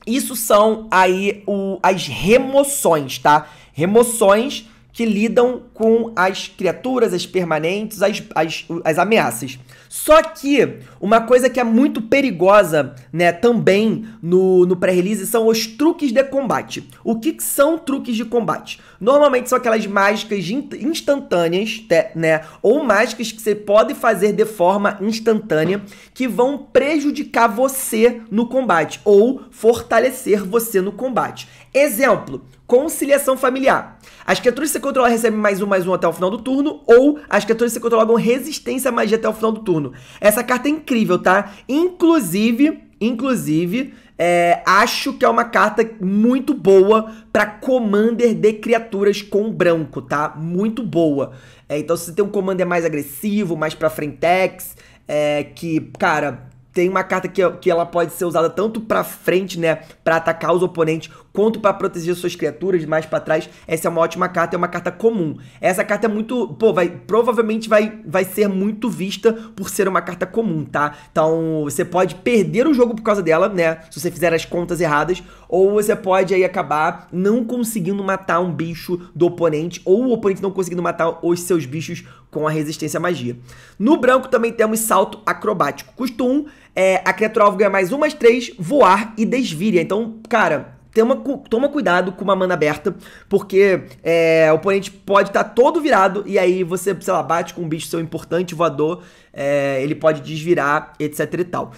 Isso são aí o, as remoções, tá? Remoções que lidam com as criaturas, as permanentes, as, as, as ameaças. Só que uma coisa que é muito perigosa né, também no, no pré-release são os truques de combate. O que, que, são truques de combate? Normalmente são aquelas mágicas instantâneas, né? Ou mágicas que você pode fazer de forma instantânea que vão prejudicar você no combate ou fortalecer você no combate. Exemplo, conciliação familiar. As criaturas que você controla recebem mais um, mais um até o final do turno, ou as criaturas que você controla ganham resistência à magia até o final do turno. Essa carta é incrível, tá? Inclusive, inclusive, é, acho que é uma carta muito boa para commander de criaturas com branco, tá? Muito boa. É, então, se você tem um commander mais agressivo, mais pra frentex, é, que, cara, tem uma carta que, que ela pode ser usada tanto pra frente, né? Pra atacar os oponentes, quanto para proteger suas criaturas mais para trás. Essa é uma ótima carta, é uma carta comum. Essa carta é muito, pô, vai provavelmente vai vai ser muito vista por ser uma carta comum, tá? Então, você pode perder o jogo por causa dela, né? Se você fizer as contas erradas, ou você pode aí acabar não conseguindo matar um bicho do oponente ou o oponente não conseguindo matar os seus bichos com a resistência à magia. No branco também temos salto acrobático. Custo 1, é, a criatura alvo ganha mais 1, mais 3, voar e desvira. Então, cara, Toma, toma cuidado com uma mana aberta, porque é, o oponente pode estar tá todo virado e aí você, sei lá, bate com um bicho seu importante voador, é, ele pode desvirar, etc e tal.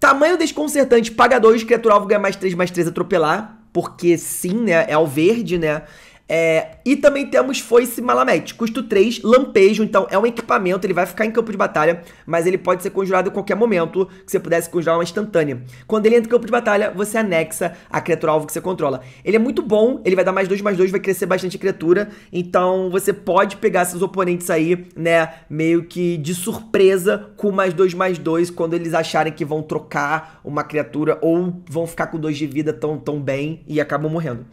Tamanho desconcertante, paga 2, criatura alvo ganha mais 3, mais 3, atropelar, porque sim, né? É ao verde, né? É, e também temos foice malamete, custo 3, lampejo, então é um equipamento, ele vai ficar em campo de batalha, mas ele pode ser conjurado em qualquer momento, que você pudesse conjurar uma instantânea. Quando ele entra em campo de batalha, você anexa a criatura alvo que você controla. Ele é muito bom, ele vai dar mais 2, mais 2, vai crescer bastante a criatura, então você pode pegar seus oponentes aí, né, meio que de surpresa com mais 2, mais 2, quando eles acharem que vão trocar uma criatura ou vão ficar com 2 de vida tão, tão bem e acabam morrendo.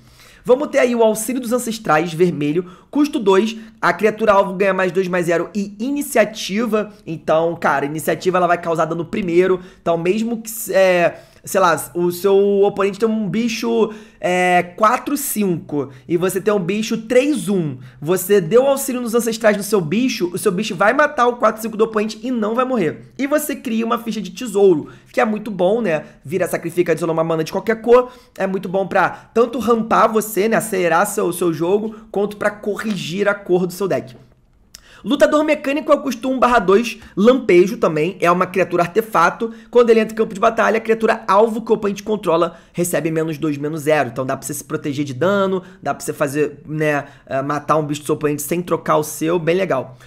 Vamos ter aí o Auxílio dos Ancestrais vermelho, custo 2, a criatura alvo ganha mais 2 mais 0 e iniciativa. Então, cara, iniciativa ela vai causar dano primeiro. Então, mesmo que. É, sei lá, o seu oponente tem um bicho é, 4-5 e você tem um bicho 3-1. Você deu auxílio nos ancestrais no seu bicho, o seu bicho vai matar o 4-5 do oponente e não vai morrer. E você cria uma ficha de tesouro, que é muito bom, né? Vira, sacrifica, desolou uma mana de qualquer cor. É muito bom pra tanto rampar você, né? Acelerar seu, seu jogo, quanto pra corrigir a cor do seu deck. Lutador mecânico é o custo 1 barra 2, lampejo também, é uma criatura artefato. Quando ele entra em campo de batalha, a criatura alvo que o oponente controla recebe menos 2, menos 0. Então dá pra você se proteger de dano, dá pra você fazer, né, eh, matar um bicho do seu oponente sem trocar o seu, bem legal.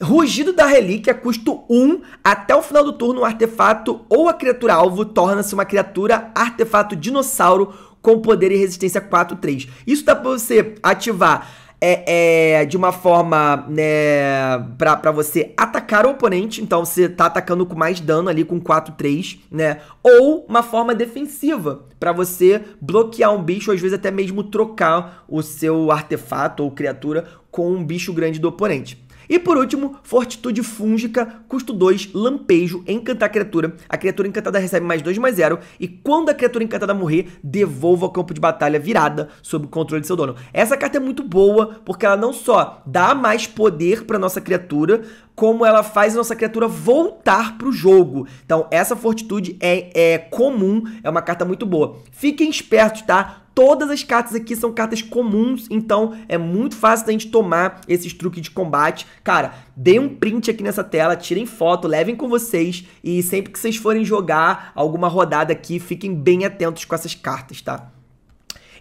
Rugido da Relíquia, custo 1. Até o final do turno, o um artefato ou a criatura alvo torna-se uma criatura artefato dinossauro com poder e resistência 4-3. Isso dá pra você ativar é, é de uma forma né, para você atacar o oponente, então você tá atacando com mais dano ali com 4-3, né? Ou uma forma defensiva para você bloquear um bicho, ou às vezes até mesmo trocar o seu artefato ou criatura com um bicho grande do oponente. E por último, Fortitude Fúngica, custo 2, Lampejo, encantar a criatura. A criatura encantada recebe mais 2, mais 0. E quando a criatura encantada morrer, devolva ao campo de batalha virada, sob o controle de seu dono. Essa carta é muito boa, porque ela não só dá mais poder para nossa criatura, como ela faz a nossa criatura voltar pro jogo. Então, essa fortitude é, é comum, é uma carta muito boa. Fiquem espertos, tá? Todas as cartas aqui são cartas comuns, então é muito fácil da gente tomar esses truques de combate. Cara, deem um print aqui nessa tela, tirem foto, levem com vocês e sempre que vocês forem jogar alguma rodada aqui, fiquem bem atentos com essas cartas, tá?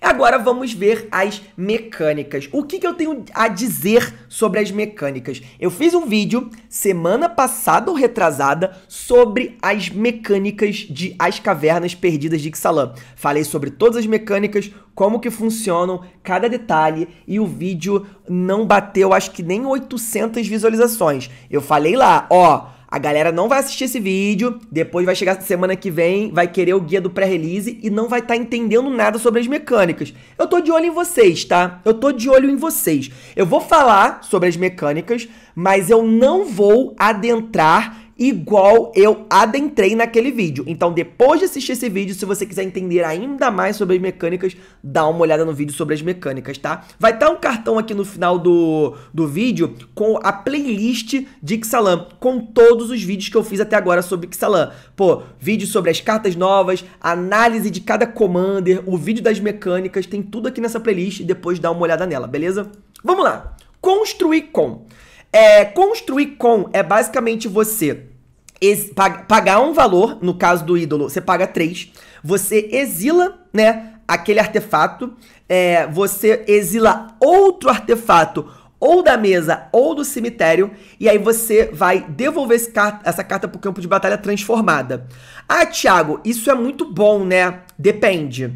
Agora vamos ver as mecânicas. O que, que eu tenho a dizer sobre as mecânicas? Eu fiz um vídeo semana passada ou retrasada sobre as mecânicas de As Cavernas Perdidas de Ixalan. Falei sobre todas as mecânicas, como que funcionam, cada detalhe e o vídeo não bateu acho que nem 800 visualizações. Eu falei lá, ó, a galera não vai assistir esse vídeo, depois vai chegar semana que vem, vai querer o guia do pré-release e não vai estar tá entendendo nada sobre as mecânicas. Eu tô de olho em vocês, tá? Eu tô de olho em vocês. Eu vou falar sobre as mecânicas, mas eu não vou adentrar igual eu adentrei naquele vídeo. Então, depois de assistir esse vídeo, se você quiser entender ainda mais sobre as mecânicas, dá uma olhada no vídeo sobre as mecânicas, tá? Vai estar tá um cartão aqui no final do, do vídeo com a playlist de Ixalan, com todos os vídeos que eu fiz até agora sobre Ixalan. Pô, vídeo sobre as cartas novas, análise de cada commander, o vídeo das mecânicas, tem tudo aqui nessa playlist e depois dá uma olhada nela, beleza? Vamos lá! Construir com. É, construir com é basicamente você pagar um valor, no caso do ídolo, você paga três, você exila, né, aquele artefato, é, você exila outro artefato ou da mesa ou do cemitério, e aí você vai devolver car essa carta para o campo de batalha transformada. Ah, Thiago, isso é muito bom, né? Depende.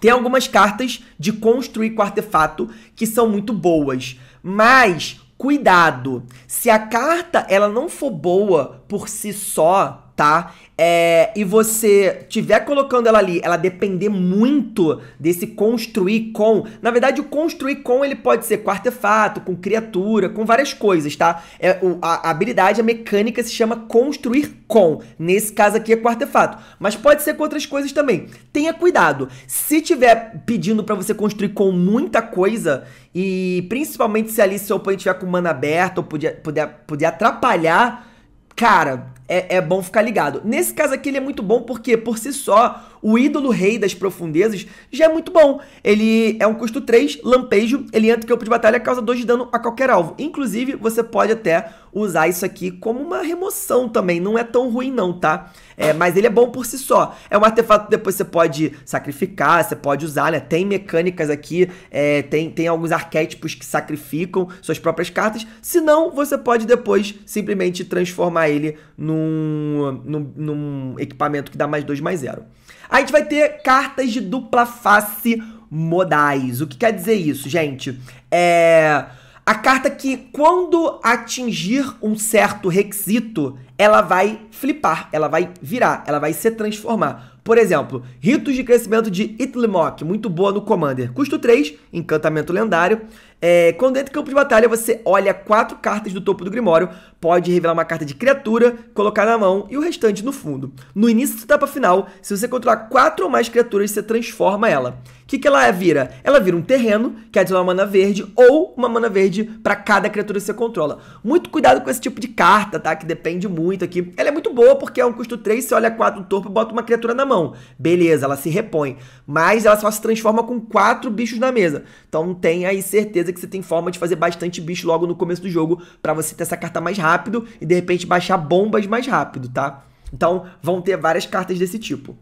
Tem algumas cartas de construir com artefato que são muito boas, mas cuidado. Se a carta ela não for boa por si só, tá? É, e você tiver colocando ela ali, ela depender muito desse construir com. Na verdade, o construir com ele pode ser com artefato, com criatura, com várias coisas, tá? É, o, a habilidade, a mecânica se chama construir com. Nesse caso aqui é com artefato, mas pode ser com outras coisas também. Tenha cuidado. Se tiver pedindo para você construir com muita coisa e principalmente se ali seu oponente tiver com mana aberta ou puder, puder, puder atrapalhar, cara, é, é bom ficar ligado. Nesse caso aqui ele é muito bom porque por si só o ídolo rei das profundezas, já é muito bom. Ele é um custo 3, lampejo, ele entra em campo de batalha, causa 2 de dano a qualquer alvo. Inclusive, você pode até usar isso aqui como uma remoção também, não é tão ruim não, tá? É, mas ele é bom por si só. É um artefato que depois você pode sacrificar, você pode usar, né? Tem mecânicas aqui, é, tem, tem alguns arquétipos que sacrificam suas próprias cartas. Se não, você pode depois simplesmente transformar ele num, num, num equipamento que dá mais 2 mais 0 a gente vai ter cartas de dupla face modais. O que quer dizer isso, gente? É a carta que, quando atingir um certo requisito, ela vai flipar, ela vai virar, ela vai se transformar. Por exemplo, Ritos de Crescimento de Itlimok, muito boa no Commander. Custo 3, encantamento lendário. É, quando entra em campo de batalha, você olha quatro cartas do topo do Grimório, pode revelar uma carta de criatura, colocar na mão e o restante no fundo. No início da etapa final, se você controlar quatro ou mais criaturas, você transforma ela. O que, que ela vira? Ela vira um terreno, que adiciona uma mana verde, ou uma mana verde para cada criatura que você controla. Muito cuidado com esse tipo de carta, tá? Que depende muito aqui. Ela é muito boa porque é um custo 3, você olha 4 do topo e bota uma criatura na mão. Beleza, ela se repõe. Mas ela só se transforma com quatro bichos na mesa. Então tem aí certeza que você tem forma de fazer bastante bicho logo no começo do jogo para você ter essa carta mais rápido e de repente baixar bombas mais rápido, tá? Então vão ter várias cartas desse tipo.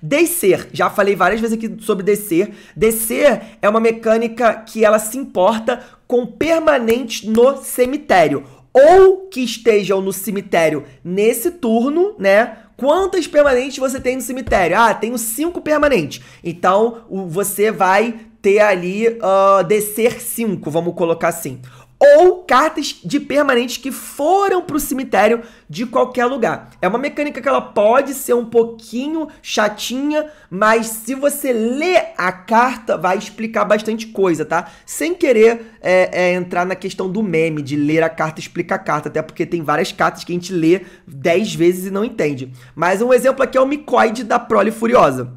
Descer, já falei várias vezes aqui sobre descer. Descer é uma mecânica que ela se importa com permanentes no cemitério ou que estejam no cemitério nesse turno, né? Quantas permanentes você tem no cemitério? Ah, tenho cinco permanentes. Então, o, você vai ter ali uh, descer 5, vamos colocar assim. Ou cartas de permanentes que foram para o cemitério de qualquer lugar. É uma mecânica que ela pode ser um pouquinho chatinha, mas se você ler a carta, vai explicar bastante coisa, tá? Sem querer é, é, entrar na questão do meme, de ler a carta explica a carta, até porque tem várias cartas que a gente lê 10 vezes e não entende. Mas um exemplo aqui é o micoide da Prole Furiosa.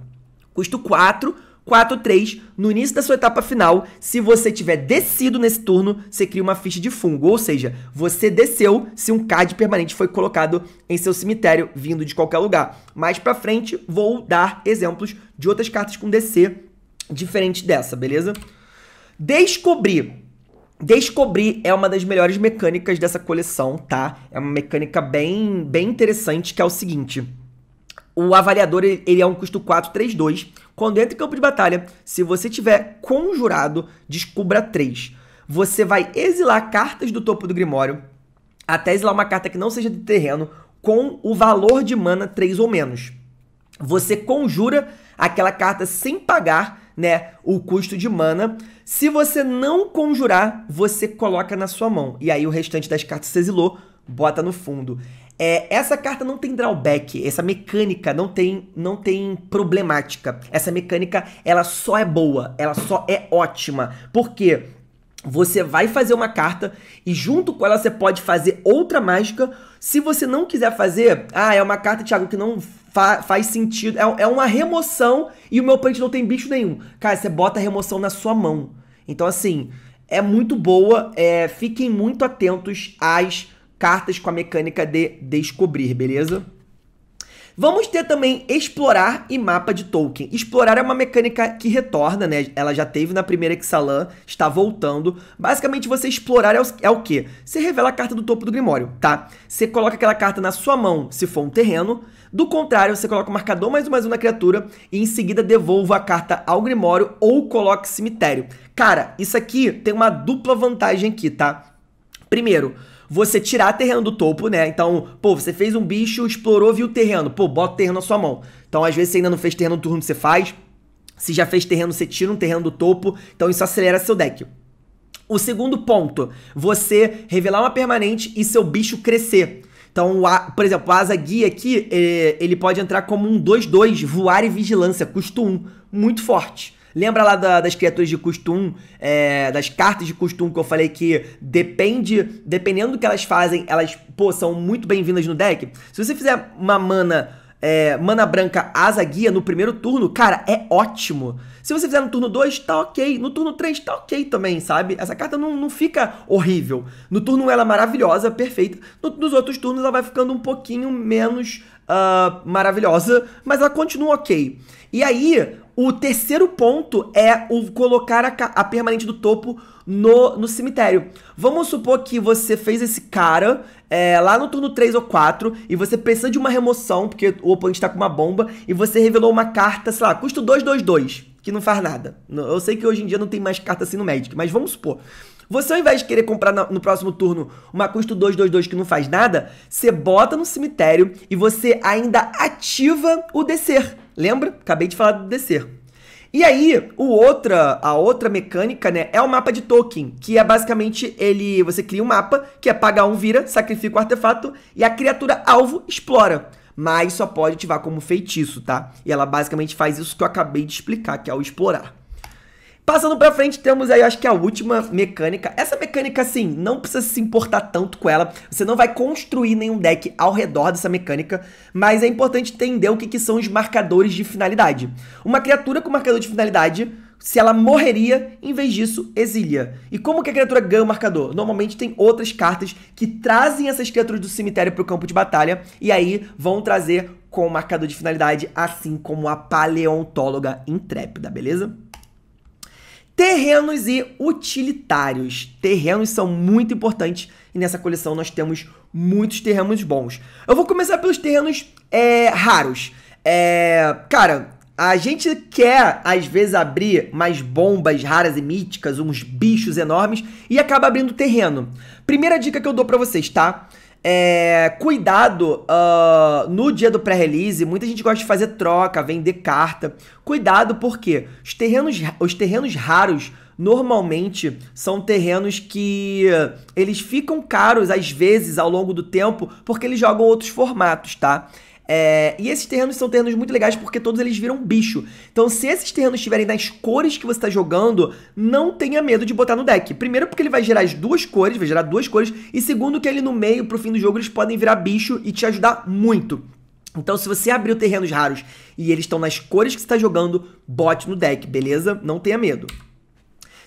Custo 4, 4-3 no início da sua etapa final. Se você tiver descido nesse turno, você cria uma ficha de fungo. Ou seja, você desceu se um card permanente foi colocado em seu cemitério, vindo de qualquer lugar. Mais pra frente, vou dar exemplos de outras cartas com DC diferente dessa, beleza? Descobrir. Descobrir é uma das melhores mecânicas dessa coleção, tá? É uma mecânica bem, bem interessante, que é o seguinte. O avaliador, ele é um custo 432. Quando entra em campo de batalha, se você tiver conjurado, descubra três. Você vai exilar cartas do topo do Grimório, até exilar uma carta que não seja de terreno, com o valor de mana 3 ou menos. Você conjura aquela carta sem pagar né, o custo de mana. Se você não conjurar, você coloca na sua mão. E aí o restante das cartas que você exilou, bota no fundo. É, essa carta não tem drawback, essa mecânica não tem, não tem problemática. Essa mecânica, ela só é boa, ela só é ótima. Por quê? Você vai fazer uma carta e junto com ela você pode fazer outra mágica. Se você não quiser fazer, ah, é uma carta, Thiago, que não fa faz sentido, é, é uma remoção e o meu oponente não tem bicho nenhum. Cara, você bota a remoção na sua mão. Então, assim, é muito boa. É, fiquem muito atentos às cartas com a mecânica de descobrir, beleza? Vamos ter também explorar e mapa de Tolkien. Explorar é uma mecânica que retorna, né? Ela já teve na primeira Exalan, está voltando. Basicamente, você explorar é o, é o quê? Você revela a carta do topo do Grimório, tá? Você coloca aquela carta na sua mão, se for um terreno. Do contrário, você coloca o marcador mais um mais um na criatura e em seguida devolva a carta ao Grimório ou coloque cemitério. Cara, isso aqui tem uma dupla vantagem aqui, tá? Primeiro, você tirar terreno do topo, né? Então, pô, você fez um bicho, explorou, viu o terreno. Pô, bota o terreno na sua mão. Então, às vezes, você ainda não fez terreno no turno, você faz. Se já fez terreno, você tira um terreno do topo. Então, isso acelera seu deck. O segundo ponto, você revelar uma permanente e seu bicho crescer. Então, por exemplo, o Asa Guia aqui, eh, ele pode entrar como um 2-2, voar e vigilância, custo 1, muito forte. Lembra lá da, das criaturas de costume, é, das cartas de costume que eu falei que depende, dependendo do que elas fazem, elas, pô, são muito bem-vindas no deck? Se você fizer uma mana é, mana branca asa guia no primeiro turno, cara, é ótimo. Se você fizer no turno 2, tá ok. No turno 3, tá ok também, sabe? Essa carta não, não fica horrível. No turno 1 ela é maravilhosa, perfeita. No, nos outros turnos ela vai ficando um pouquinho menos uh, maravilhosa, mas ela continua ok. E aí, o terceiro ponto é o colocar a, a permanente do topo no, no cemitério. Vamos supor que você fez esse cara é, lá no turno 3 ou 4 e você precisa de uma remoção, porque o oponente está com uma bomba, e você revelou uma carta, sei lá, custo 222, que não faz nada. Eu sei que hoje em dia não tem mais carta assim no Magic, mas vamos supor. Você, ao invés de querer comprar no próximo turno uma custo 222 que não faz nada, você bota no cemitério e você ainda ativa o descer. Lembra? Acabei de falar do descer. E aí, o outra, a outra mecânica, né, é o mapa de token, que é basicamente ele, você cria um mapa, que é pagar um vira, sacrifica o artefato e a criatura alvo explora, mas só pode ativar como feitiço, tá? E ela basicamente faz isso que eu acabei de explicar, que é o explorar. Passando pra frente, temos aí, acho que a última mecânica. Essa mecânica, assim, não precisa se importar tanto com ela. Você não vai construir nenhum deck ao redor dessa mecânica, mas é importante entender o que, que são os marcadores de finalidade. Uma criatura com marcador de finalidade se ela morreria, em vez disso, exilia. E como que a criatura ganha o marcador? Normalmente tem outras cartas que trazem essas criaturas do cemitério para o campo de batalha e aí vão trazer com o marcador de finalidade, assim como a paleontóloga intrépida, beleza? Terrenos e utilitários. Terrenos são muito importantes e nessa coleção nós temos muitos terrenos bons. Eu vou começar pelos terrenos é, raros. É, cara, a gente quer, às vezes, abrir mais bombas raras e míticas, uns bichos enormes, e acaba abrindo terreno. Primeira dica que eu dou para vocês, tá? É, cuidado uh, no dia do pré-release, muita gente gosta de fazer troca, vender carta. Cuidado porque os terrenos, os terrenos raros normalmente são terrenos que eles ficam caros às vezes ao longo do tempo porque eles jogam outros formatos, tá? É, e esses terrenos são terrenos muito legais porque todos eles viram bicho. Então, se esses terrenos estiverem nas cores que você está jogando, não tenha medo de botar no deck. Primeiro, porque ele vai gerar as duas cores, vai gerar duas cores. E segundo, que ele no meio, pro fim do jogo, eles podem virar bicho e te ajudar muito. Então, se você abriu terrenos raros e eles estão nas cores que você está jogando, bote no deck, beleza? Não tenha medo.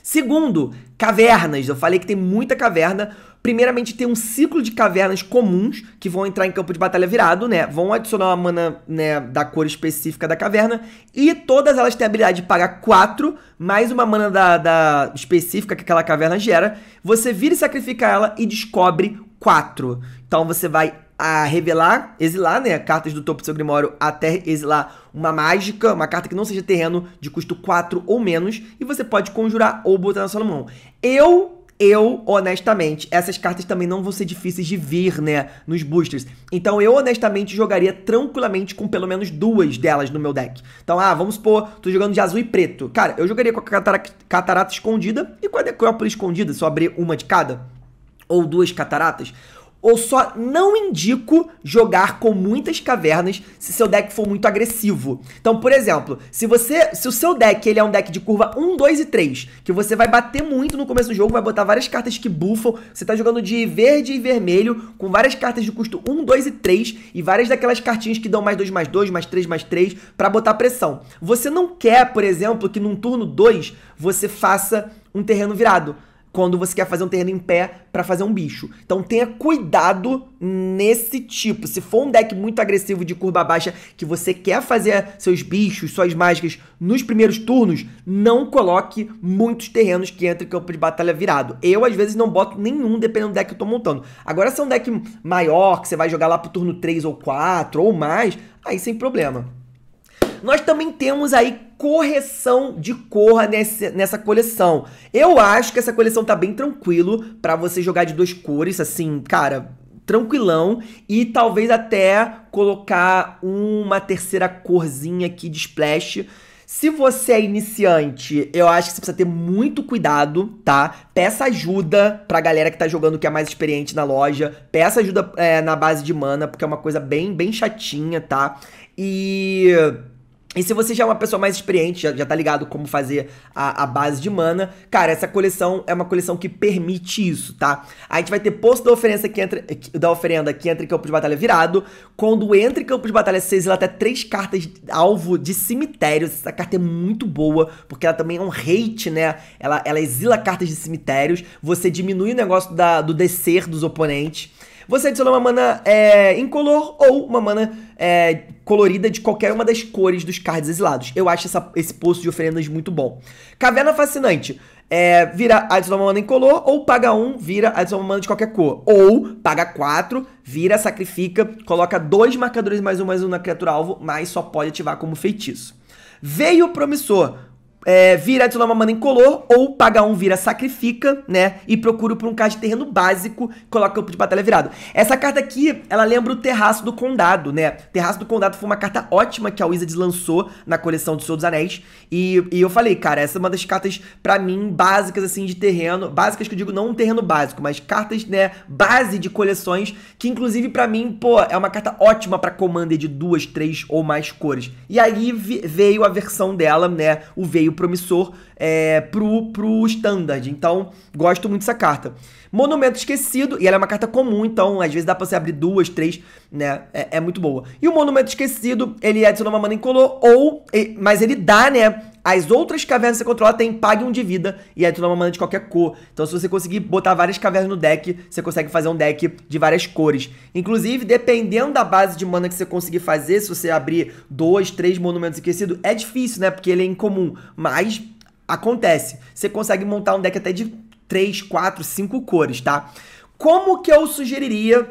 Segundo, cavernas. Eu falei que tem muita caverna. Primeiramente, tem um ciclo de cavernas comuns que vão entrar em campo de batalha virado, né? Vão adicionar uma mana né, da cor específica da caverna. E todas elas têm a habilidade de pagar 4, mais uma mana da, da específica que aquela caverna gera. Você vira e sacrifica ela e descobre 4. Então você vai a ah, revelar, exilar, né? Cartas do topo do seu Grimório até exilar uma mágica, uma carta que não seja terreno de custo 4 ou menos, e você pode conjurar ou botar na sua mão. Eu eu, honestamente, essas cartas também não vão ser difíceis de vir, né, nos boosters. Então eu, honestamente, jogaria tranquilamente com pelo menos duas delas no meu deck. Então, ah, vamos supor, tô jogando de azul e preto. Cara, eu jogaria com a catara catarata escondida e com a necrópole escondida, só abrir uma de cada. Ou duas cataratas ou só não indico jogar com muitas cavernas se seu deck for muito agressivo. Então, por exemplo, se você, se o seu deck ele é um deck de curva 1, 2 e 3, que você vai bater muito no começo do jogo, vai botar várias cartas que bufam, você tá jogando de verde e vermelho, com várias cartas de custo 1, 2 e 3, e várias daquelas cartinhas que dão mais 2, mais 2, mais 3, mais 3, para botar pressão. Você não quer, por exemplo, que num turno 2 você faça um terreno virado quando você quer fazer um terreno em pé para fazer um bicho. Então tenha cuidado nesse tipo. Se for um deck muito agressivo de curva baixa que você quer fazer seus bichos, suas mágicas nos primeiros turnos, não coloque muitos terrenos que entram em campo de batalha virado. Eu às vezes não boto nenhum dependendo do deck que eu tô montando. Agora se é um deck maior que você vai jogar lá pro turno 3 ou 4 ou mais, aí sem problema. Nós também temos aí correção de cor nesse, nessa coleção. Eu acho que essa coleção tá bem tranquilo para você jogar de duas cores, assim, cara, tranquilão e talvez até colocar uma terceira corzinha aqui de splash. Se você é iniciante, eu acho que você precisa ter muito cuidado, tá? Peça ajuda pra galera que tá jogando que é mais experiente na loja. Peça ajuda é, na base de mana, porque é uma coisa bem, bem chatinha, tá? E e se você já é uma pessoa mais experiente, já, já tá ligado como fazer a, a, base de mana, cara, essa coleção é uma coleção que permite isso, tá? A gente vai ter posto da oferenda que entra, da oferenda que entra em campo de batalha virado. Quando entra em campo de batalha você exila até três cartas alvo de cemitérios. Essa carta é muito boa, porque ela também é um hate, né? Ela, ela exila cartas de cemitérios. Você diminui o negócio da, do descer dos oponentes. Você adiciona uma mana é, incolor ou uma mana é, colorida de qualquer uma das cores dos cards exilados. Eu acho essa, esse poço de oferendas muito bom. Caverna Fascinante. É, vira adiciona uma mana incolor, ou paga 1, um, vira adiciona uma mana de qualquer cor. Ou paga 4, vira, sacrifica, coloca dois marcadores mais um mais um na criatura alvo, mas só pode ativar como feitiço. Veio promissor é, vira de uma maneira incolor, ou paga um vira sacrifica, né? E procura por um card de terreno básico, coloca campo de batalha virado. Essa carta aqui, ela lembra o Terraço do Condado, né? Terraço do Condado foi uma carta ótima que a Wizards lançou na coleção do Senhor dos Anéis. E, e eu falei, cara, essa é uma das cartas, para mim, básicas, assim, de terreno. Básicas que eu digo não um terreno básico, mas cartas, né? Base de coleções, que inclusive para mim, pô, é uma carta ótima para Commander de duas, três ou mais cores. E aí veio a versão dela, né? O veio promissor é, pro, pro standard. Então, gosto muito dessa carta. Monumento Esquecido, e ela é uma carta comum, então às vezes dá pra você abrir duas, três, né? É, é muito boa. E o Monumento Esquecido, ele adiciona é, uma mana incolor, ou. Mas ele dá, né? As outras cavernas que você controla tem pague um de vida e adiciona é, uma mana de qualquer cor. Então, se você conseguir botar várias cavernas no deck, você consegue fazer um deck de várias cores. Inclusive, dependendo da base de mana que você conseguir fazer, se você abrir dois, três monumentos esquecidos, é difícil, né? Porque ele é incomum. Mas acontece. Você consegue montar um deck até de três, quatro, cinco cores, tá? Como que eu sugeriria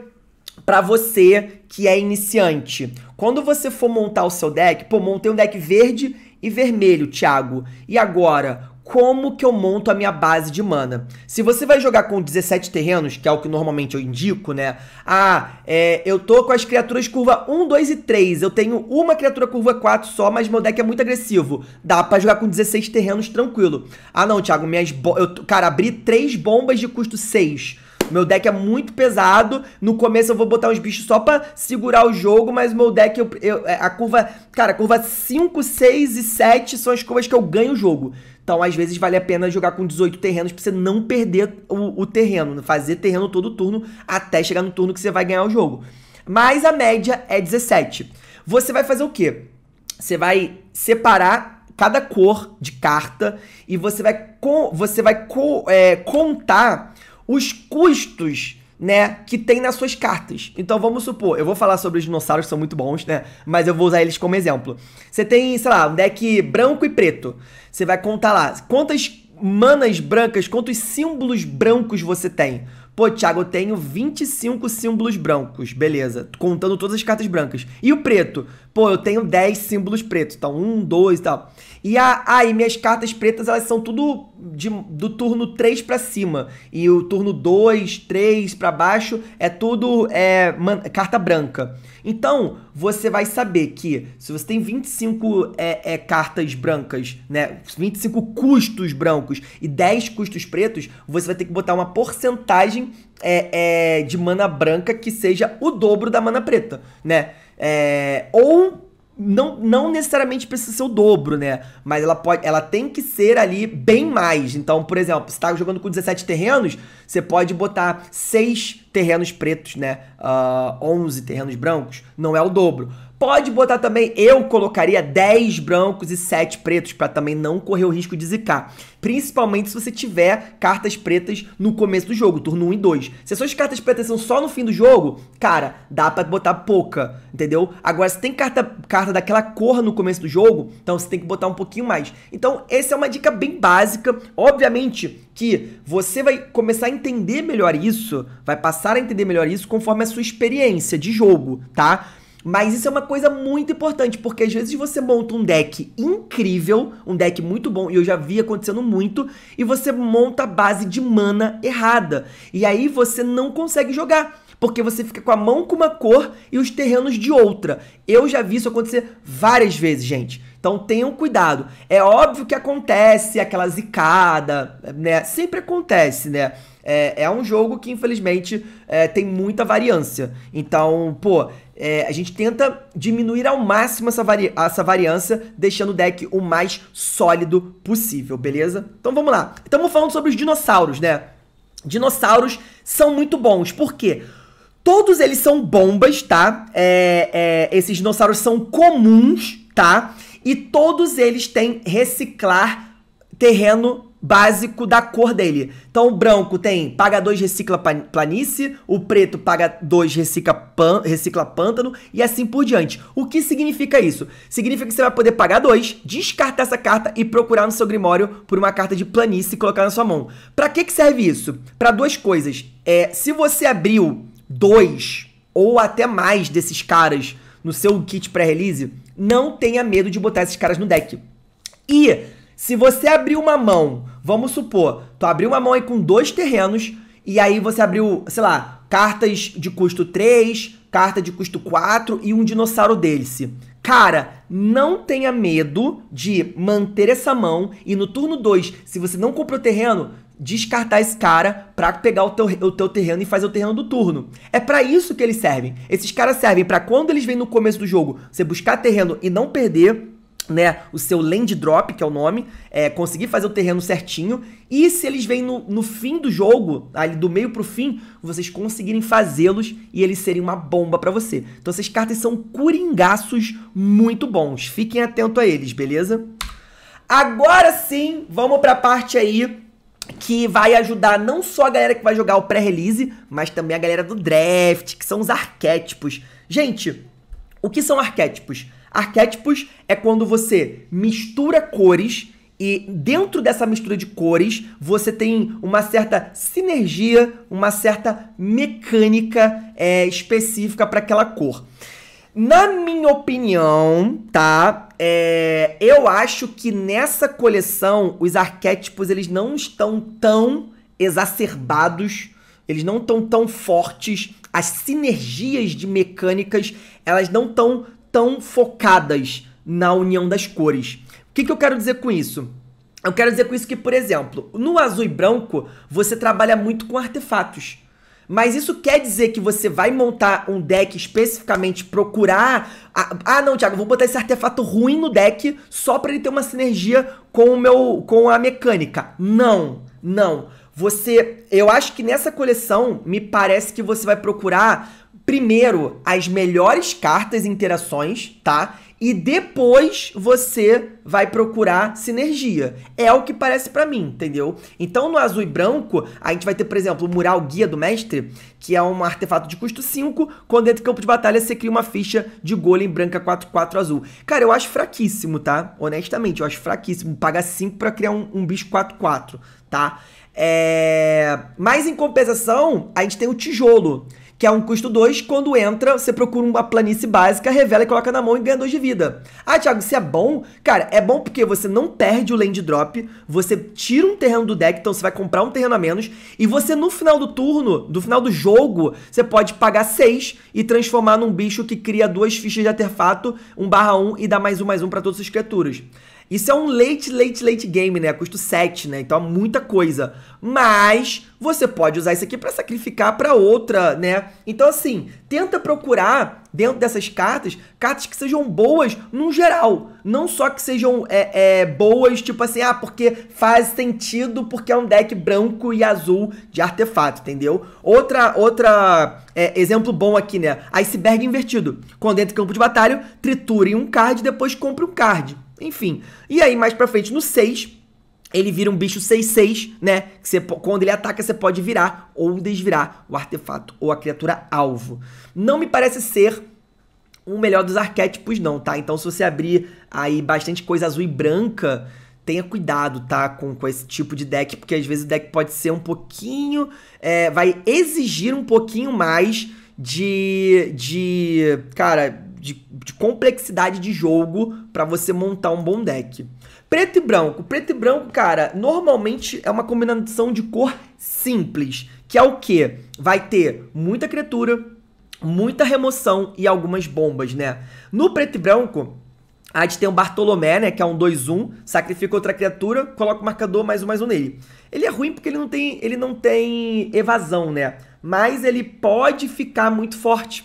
para você que é iniciante? Quando você for montar o seu deck, pô, montei um deck verde e vermelho, Thiago. E agora, como que eu monto a minha base de mana. Se você vai jogar com 17 terrenos, que é o que normalmente eu indico, né? Ah, é, eu tô com as criaturas curva 1, 2 e 3. Eu tenho uma criatura curva 4 só, mas meu deck é muito agressivo. Dá pra jogar com 16 terrenos tranquilo. Ah não, Thiago, minhas eu, cara, abri 3 bombas de custo 6. Meu deck é muito pesado. No começo eu vou botar uns bichos só pra segurar o jogo, mas meu deck, eu, eu é, a curva. Cara, curva 5, 6 e 7 são as curvas que eu ganho o jogo. Então, às vezes, vale a pena jogar com 18 terrenos para você não perder o, o terreno, fazer terreno todo turno até chegar no turno que você vai ganhar o jogo. Mas a média é 17. Você vai fazer o quê? Você vai separar cada cor de carta e você vai, co você vai co é, contar os custos né, que tem nas suas cartas. Então vamos supor, eu vou falar sobre os dinossauros que são muito bons, né, mas eu vou usar eles como exemplo. Você tem, sei lá, um deck branco e preto. Você vai contar lá quantas manas brancas, quantos símbolos brancos você tem. Pô, Thiago, eu tenho 25 símbolos brancos, beleza, contando todas as cartas brancas. E o preto? Pô, eu tenho 10 símbolos pretos, então 1, 2 e tal. E aí, ah, minhas cartas pretas, elas são tudo de, do turno 3 para cima. E o turno 2, 3 para baixo é tudo é, man, carta branca. Então, você vai saber que se você tem 25 é, é, cartas brancas, né? 25 custos brancos e 10 custos pretos, você vai ter que botar uma porcentagem é, é, de mana branca que seja o dobro da mana preta, né? É, ou não, não necessariamente precisa ser o dobro, né? Mas ela pode, ela tem que ser ali bem mais. Então, por exemplo, se tá jogando com 17 terrenos, você pode botar 6 terrenos pretos, né? Uh, ah, 11 terrenos brancos. Não é o dobro. Pode botar também, eu colocaria 10 brancos e 7 pretos para também não correr o risco de zicar. Principalmente se você tiver cartas pretas no começo do jogo, turno 1 e 2. Se as suas cartas pretas são só no fim do jogo, cara, dá para botar pouca, entendeu? Agora, se tem carta, carta daquela cor no começo do jogo, então você tem que botar um pouquinho mais. Então, essa é uma dica bem básica. Obviamente que você vai começar a entender melhor isso, vai passar a entender melhor isso conforme a sua experiência de jogo, tá? Mas isso é uma coisa muito importante, porque às vezes você monta um deck incrível, um deck muito bom, e eu já vi acontecendo muito, e você monta a base de mana errada. E aí você não consegue jogar, porque você fica com a mão com uma cor e os terrenos de outra. Eu já vi isso acontecer várias vezes, gente. Então tenham cuidado. É óbvio que acontece aquela zicada, né? Sempre acontece, né? É, é um jogo que, infelizmente, é, tem muita variância. Então, pô, é, a gente tenta diminuir ao máximo essa, vari essa variância, deixando o deck o mais sólido possível, beleza? Então vamos lá. Estamos falando sobre os dinossauros, né? Dinossauros são muito bons, por quê? Todos eles são bombas, tá? É, é, esses dinossauros são comuns, tá? E todos eles têm reciclar terreno básico da cor dele. Então o branco tem paga 2 recicla planície, o preto paga 2 recicla, pan, recicla pântano e assim por diante. O que significa isso? Significa que você vai poder pagar 2, descartar essa carta e procurar no seu grimório por uma carta de planície e colocar na sua mão. Para que que serve isso? Para duas coisas. É, se você abriu dois ou até mais desses caras no seu kit pré-release, não tenha medo de botar esses caras no deck. E se você abrir uma mão, vamos supor, tu abriu uma mão aí com dois terrenos e aí você abriu, sei lá, cartas de custo 3, carta de custo 4 e um dinossauro delice. Cara, não tenha medo de manter essa mão e no turno 2, se você não comprou terreno, descartar esse cara para pegar o teu, o teu terreno e fazer o terreno do turno. É para isso que eles servem. Esses caras servem para quando eles vêm no começo do jogo, você buscar terreno e não perder né, o seu land drop, que é o nome, é, conseguir fazer o terreno certinho, e se eles vêm no, no fim do jogo, ali do meio pro fim, vocês conseguirem fazê-los e eles serem uma bomba para você. Então essas cartas são coringaços muito bons, fiquem atento a eles, beleza? Agora sim, vamos pra parte aí que vai ajudar não só a galera que vai jogar o pré-release, mas também a galera do draft, que são os arquétipos. Gente, o que são arquétipos? Arquétipos é quando você mistura cores e dentro dessa mistura de cores, você tem uma certa sinergia, uma certa mecânica é, específica para aquela cor. Na minha opinião, tá? É, eu acho que nessa coleção os arquétipos eles não estão tão exacerbados, eles não estão tão fortes, as sinergias de mecânicas elas não estão tão focadas na união das cores. O que, que eu quero dizer com isso? Eu quero dizer com isso que, por exemplo, no azul e branco, você trabalha muito com artefatos. Mas isso quer dizer que você vai montar um deck especificamente procurar. Ah, não, Thiago, vou botar esse artefato ruim no deck só para ele ter uma sinergia com o meu com a mecânica. Não, não. Você, eu acho que nessa coleção me parece que você vai procurar primeiro as melhores cartas e interações, tá? E depois você vai procurar sinergia. É o que parece para mim, entendeu? Então no azul e branco, a gente vai ter, por exemplo, o mural guia do mestre, que é um artefato de custo 5, quando entra em campo de batalha você cria uma ficha de golem branca 4-4 azul. Cara, eu acho fraquíssimo, tá? Honestamente, eu acho fraquíssimo. Pagar 5 para criar um, um bicho 4-4, tá? É... Mas em compensação, a gente tem o tijolo que é um custo 2. Quando entra, você procura uma planície básica, revela e coloca na mão e ganha 2 de vida. Ah, Thiago, isso é bom? Cara, é bom porque você não perde o land drop, você tira um terreno do deck, então você vai comprar um terreno a menos, e você no final do turno, do final do jogo, você pode pagar 6 e transformar num bicho que cria duas fichas de artefato, 1 barra 1 e dá mais um mais um para todas as criaturas. Isso é um late, late, late game, né? Custo 7, né? Então é muita coisa. Mas você pode usar isso aqui para sacrificar para outra, né? Então assim, tenta procurar dentro dessas cartas, cartas que sejam boas num geral. Não só que sejam é, é, boas, tipo assim, ah, porque faz sentido, porque é um deck branco e azul de artefato, entendeu? Outra, outra é, exemplo bom aqui, né? Iceberg invertido. Quando entra em campo de batalha, triture um card e depois compre um card. Enfim. E aí, mais pra frente, no 6, ele vira um bicho 6-6, né? Que você, quando ele ataca, você pode virar ou desvirar o artefato ou a criatura alvo. Não me parece ser o melhor dos arquétipos, não, tá? Então, se você abrir aí bastante coisa azul e branca, tenha cuidado, tá? Com, com esse tipo de deck, porque às vezes o deck pode ser um pouquinho. É, vai exigir um pouquinho mais de. de. Cara de, de complexidade de jogo para você montar um bom deck. Preto e branco. Preto e branco, cara, normalmente é uma combinação de cor simples, que é o que? Vai ter muita criatura, muita remoção e algumas bombas, né? No preto e branco, a gente tem o Bartolomé, né? Que é um 2-1, sacrifica outra criatura, coloca o marcador mais um mais um nele. Ele é ruim porque ele não tem, ele não tem evasão, né? Mas ele pode ficar muito forte.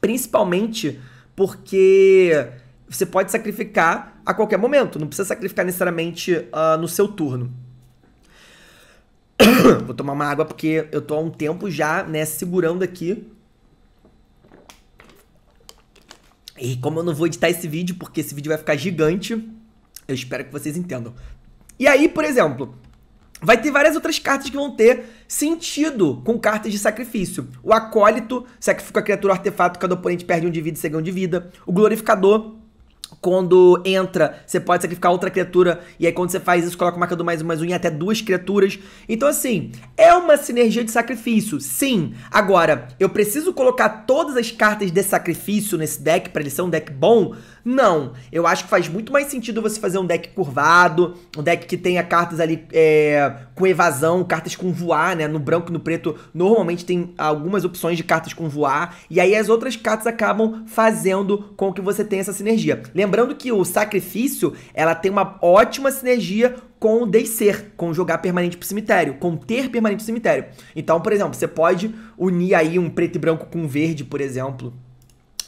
Principalmente porque você pode sacrificar a qualquer momento, não precisa sacrificar necessariamente uh, no seu turno. Vou tomar uma água porque eu tô há um tempo já, né, segurando aqui. E como eu não vou editar esse vídeo, porque esse vídeo vai ficar gigante, eu espero que vocês entendam. E aí, por exemplo, Vai ter várias outras cartas que vão ter sentido com cartas de sacrifício. O acólito sacrifica a criatura ou artefato, cada oponente perde um de vida e segue um de vida. O glorificador quando entra, você pode sacrificar outra criatura, e aí quando você faz isso, coloca o marcador mais um, mais um, e até duas criaturas. Então, assim, é uma sinergia de sacrifício, sim. Agora, eu preciso colocar todas as cartas de sacrifício nesse deck, para ele ser um deck bom, não. Eu acho que faz muito mais sentido você fazer um deck curvado, um deck que tenha cartas ali é, com evasão, cartas com voar, né? No branco e no preto normalmente tem algumas opções de cartas com voar, e aí as outras cartas acabam fazendo com que você tenha essa sinergia. Lembrando que o sacrifício, ela tem uma ótima sinergia com o descer, com jogar permanente pro cemitério, com ter permanente pro cemitério. Então, por exemplo, você pode unir aí um preto e branco com um verde, por exemplo.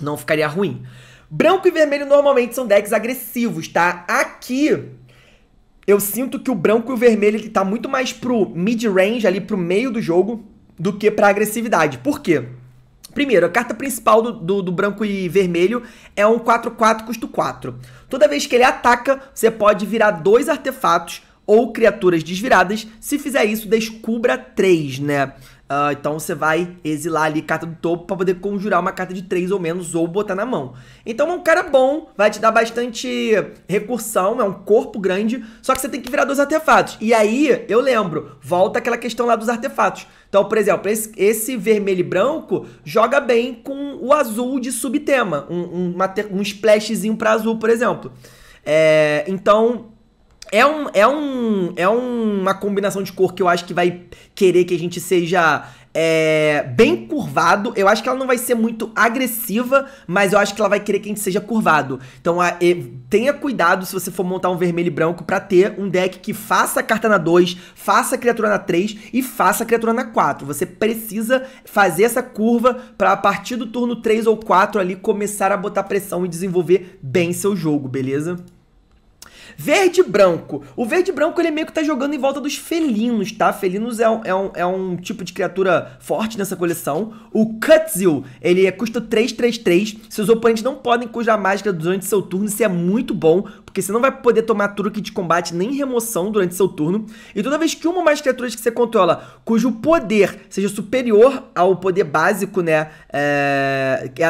Não ficaria ruim. Branco e vermelho normalmente são decks agressivos, tá? Aqui, eu sinto que o branco e o vermelho, ele tá muito mais pro mid-range, ali pro meio do jogo, do que pra agressividade. Por quê? Primeiro, a carta principal do, do, do, branco e vermelho é um 4-4 custo 4. Toda vez que ele ataca, você pode virar dois artefatos ou criaturas desviradas. Se fizer isso, descubra três, né? Uh, então você vai exilar ali carta do topo para poder conjurar uma carta de 3 ou menos ou botar na mão. Então é um cara bom, vai te dar bastante recursão, é um corpo grande, só que você tem que virar dois artefatos. E aí, eu lembro, volta aquela questão lá dos artefatos. Então, por exemplo, esse, esse vermelho e branco joga bem com o azul de subtema, um, um, uma, um splashzinho para azul, por exemplo. É, então, é, um, é, um, é uma combinação de cor que eu acho que vai querer que a gente seja é, bem curvado. Eu acho que ela não vai ser muito agressiva, mas eu acho que ela vai querer que a gente seja curvado. Então a, e, tenha cuidado se você for montar um vermelho e branco para ter um deck que faça carta na 2, faça criatura na 3 e faça criatura na 4. Você precisa fazer essa curva para a partir do turno 3 ou 4 ali começar a botar pressão e desenvolver bem seu jogo, beleza? Verde branco. O verde branco ele meio que tá jogando em volta dos felinos, tá? Felinos é um, é um, é um tipo de criatura forte nessa coleção. O Cutzil, ele é 3, 3. Seus oponentes não podem cujar mágica durante seu turno, isso é muito bom porque você não vai poder tomar truque de combate nem remoção durante seu turno. E toda vez que uma ou mais criaturas que você controla, cujo poder seja superior ao poder básico, né, é, é,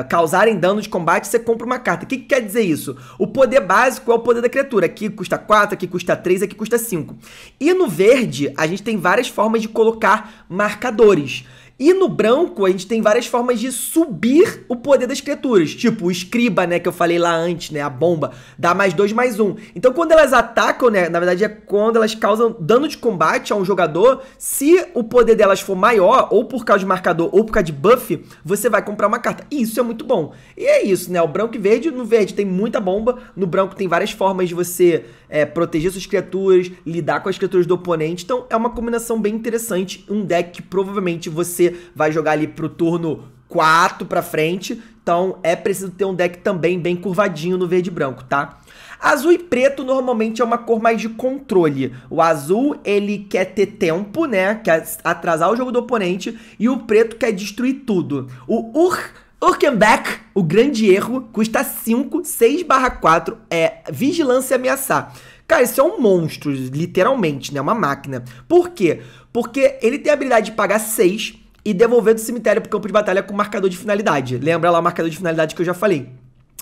é, causarem dano de combate, você compra uma carta. O que, que, quer dizer isso? O poder básico é o poder da criatura. Aqui custa 4, aqui custa 3, aqui custa 5. E no verde, a gente tem várias formas de colocar marcadores. E no branco, a gente tem várias formas de subir o poder das criaturas. Tipo, o escriba, né, que eu falei lá antes, né, a bomba, dá mais dois, mais um. Então, quando elas atacam, né, na verdade é quando elas causam dano de combate a um jogador, se o poder delas for maior, ou por causa de marcador, ou por causa de buff, você vai comprar uma carta. E isso é muito bom. E é isso, né, o branco e verde, no verde tem muita bomba, no branco tem várias formas de você é, proteger suas criaturas, lidar com as criaturas do oponente. Então, é uma combinação bem interessante, um deck que provavelmente você você vai jogar ali pro turno 4 para frente. Então é preciso ter um deck também bem curvadinho no verde e branco, tá? Azul e preto normalmente é uma cor mais de controle. O azul, ele quer ter tempo, né? Quer atrasar o jogo do oponente. E o preto quer destruir tudo. O Ur Urkenbeck, o grande erro, custa 5, 6 barra 4, é vigilância e ameaçar. Cara, isso é um monstro, literalmente, né? Uma máquina. Por quê? Porque ele tem a habilidade de pagar 6 e devolver do cemitério pro campo de batalha com marcador de finalidade. Lembra lá o marcador de finalidade que eu já falei.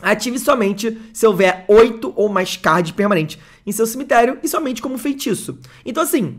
Ative somente se houver 8 ou mais cards permanentes em seu cemitério e somente como feitiço. Então assim,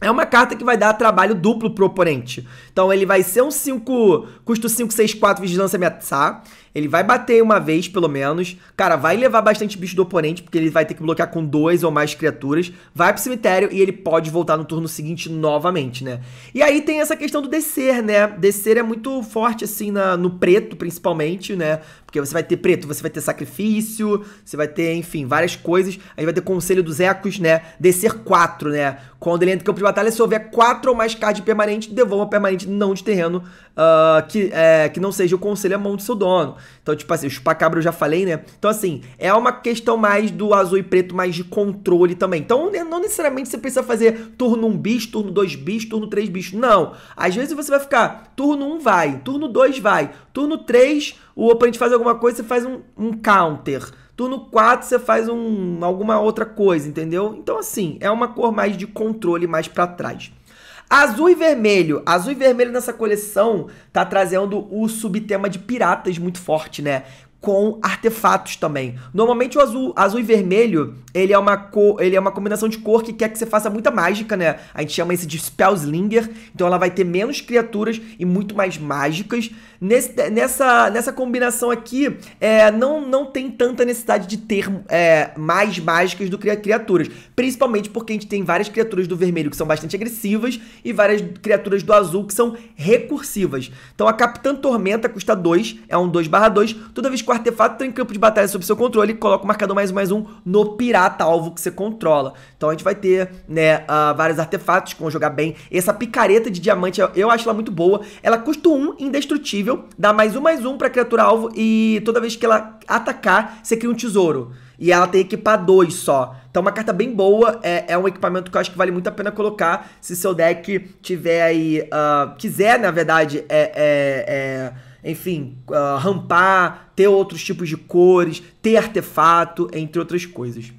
é uma carta que vai dar trabalho duplo pro oponente. Então ele vai ser um 5, custo 5, 6, 4, vigilância ameaçar. Ele vai bater uma vez, pelo menos. Cara, vai levar bastante bicho do oponente, porque ele vai ter que bloquear com dois ou mais criaturas. Vai pro cemitério e ele pode voltar no turno seguinte novamente, né? E aí tem essa questão do descer, né? Descer é muito forte, assim, na, no preto, principalmente, né? Porque você vai ter preto, você vai ter sacrifício, você vai ter, enfim, várias coisas. Aí vai ter conselho dos ecos, né? Descer quatro, né? Quando ele entra em campo de batalha, se houver quatro ou mais cards permanente, devolva permanente não de terreno uh, que, é, que não seja o conselho à é mão do seu dono. Então, tipo assim, o chupacabra eu já falei, né? Então, assim, é uma questão mais do azul e preto, mais de controle também. Então, né, não necessariamente você precisa fazer turno 1 bicho, turno 2 bicho, turno 3 bicho. Não. Às vezes você vai ficar, turno 1 vai, turno 2 vai, turno 3 o oponente faz alguma coisa, você faz um, um counter. Turno 4 você faz um, alguma outra coisa, entendeu? Então, assim, é uma cor mais de controle, mais para trás. Azul e vermelho. Azul e vermelho nessa coleção tá trazendo o subtema de piratas muito forte, né? com artefatos também. Normalmente o azul, azul e vermelho, ele é uma cor, ele é uma combinação de cor que quer que você faça muita mágica, né? A gente chama isso de Spellslinger, então ela vai ter menos criaturas e muito mais mágicas nesse, nessa, nessa combinação aqui, é, não, não tem tanta necessidade de ter é, mais mágicas do que criaturas. Principalmente porque a gente tem várias criaturas do vermelho que são bastante agressivas e várias criaturas do azul que são recursivas. Então a Capitã Tormenta custa 2, é um 2 barra 2. Toda vez que o artefato está em campo de batalha sob seu controle, coloca o marcador mais um mais um no pirata alvo que você controla. Então a gente vai ter né, uh, vários artefatos que vão jogar bem. Essa picareta de diamante, eu acho ela muito boa. Ela custa 1, um, indestrutível dá mais um, mais um pra criatura alvo e toda vez que ela atacar, você cria um tesouro. E ela tem que equipar dois só. Então uma carta bem boa, é, é, um equipamento que eu acho que vale muito a pena colocar se seu deck tiver aí, uh, quiser na verdade, é, é, é enfim, uh, rampar, ter outros tipos de cores, ter artefato, entre outras coisas.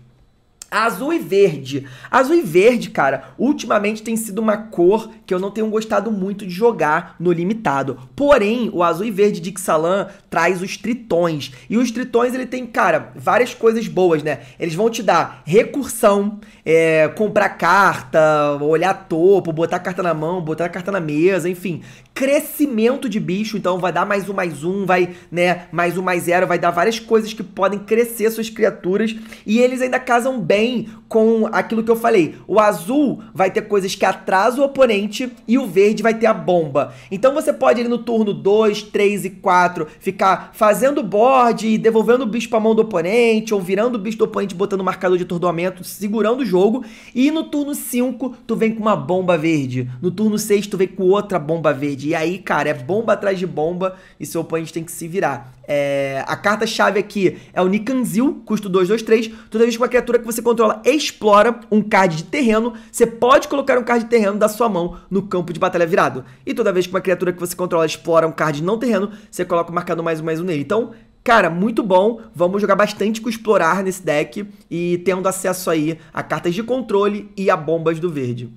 Azul e verde. Azul e verde, cara, ultimamente tem sido uma cor que eu não tenho gostado muito de jogar no limitado. Porém, o azul e verde de Ixalan traz os tritões. E os tritões, ele tem, cara, várias coisas boas, né? Eles vão te dar recursão, é, comprar carta, olhar topo, botar carta na mão, botar carta na mesa, enfim crescimento de bicho, então vai dar mais um, mais um, vai, né, mais um, mais zero, vai dar várias coisas que podem crescer suas criaturas, e eles ainda casam bem com aquilo que eu falei. O azul vai ter coisas que atrasam o oponente, e o verde vai ter a bomba. Então você pode ali no turno 2, 3 e 4 ficar fazendo board e devolvendo o bicho pra mão do oponente, ou virando o bicho do oponente, botando o marcador de atordoamento, segurando o jogo, e no turno 5 tu vem com uma bomba verde, no turno 6 tu vem com outra bomba verde, e aí, cara, é bomba atrás de bomba e seu oponente tem que se virar. É, a carta-chave aqui é o Nikanzil, custo 2, 2, 3. Toda vez que uma criatura que você controla explora um card de terreno, você pode colocar um card de terreno da sua mão no campo de batalha virado. E toda vez que uma criatura que você controla explora um card não terreno, você coloca o marcador mais um, mais um nele. Então, Cara, muito bom. Vamos jogar bastante com explorar nesse deck e tendo acesso aí a cartas de controle e a bombas do verde.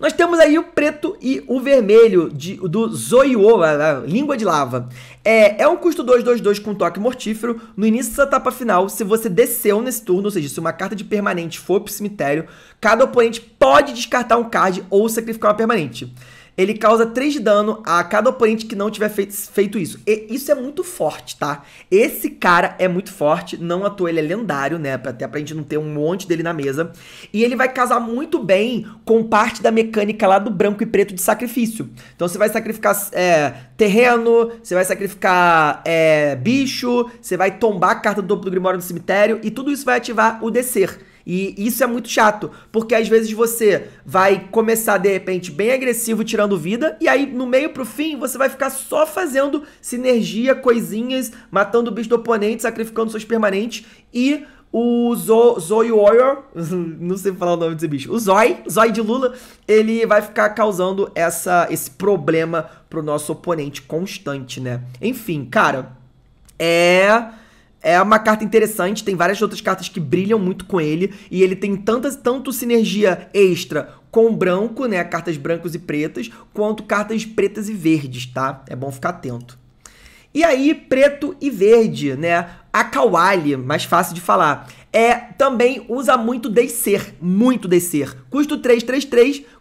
Nós temos aí o preto e o vermelho de, do Zoiô, a, língua de lava. É, é um custo 2 com toque mortífero. No início da etapa final, se você desceu nesse turno, ou seja, se uma carta de permanente for pro cemitério, cada oponente pode descartar um card ou sacrificar uma permanente ele causa 3 de dano a cada oponente que não tiver feito, feito isso. E isso é muito forte, tá? Esse cara é muito forte, não à toa ele é lendário, né? Até pra gente não ter um monte dele na mesa. E ele vai casar muito bem com parte da mecânica lá do branco e preto de sacrifício. Então você vai sacrificar é, terreno, você vai sacrificar é, bicho, você vai tombar a carta do topo do Grimório no cemitério, e tudo isso vai ativar o descer. E isso é muito chato, porque às vezes você vai começar de repente bem agressivo, tirando vida, e aí no meio pro fim você vai ficar só fazendo sinergia, coisinhas, matando o bicho do oponente, sacrificando seus permanentes e o Zo Zoe Warrior, não sei falar o nome desse bicho, o Zoi, Zoi de Lula, ele vai ficar causando essa, esse problema pro nosso oponente constante, né? Enfim, cara, é é uma carta interessante, tem várias outras cartas que brilham muito com ele, e ele tem tantas, tanto sinergia extra com branco, né, cartas brancas e pretas, quanto cartas pretas e verdes, tá? É bom ficar atento. E aí, preto e verde, né? A Kawali, mais fácil de falar, é também usa muito descer, muito descer. Custo 3,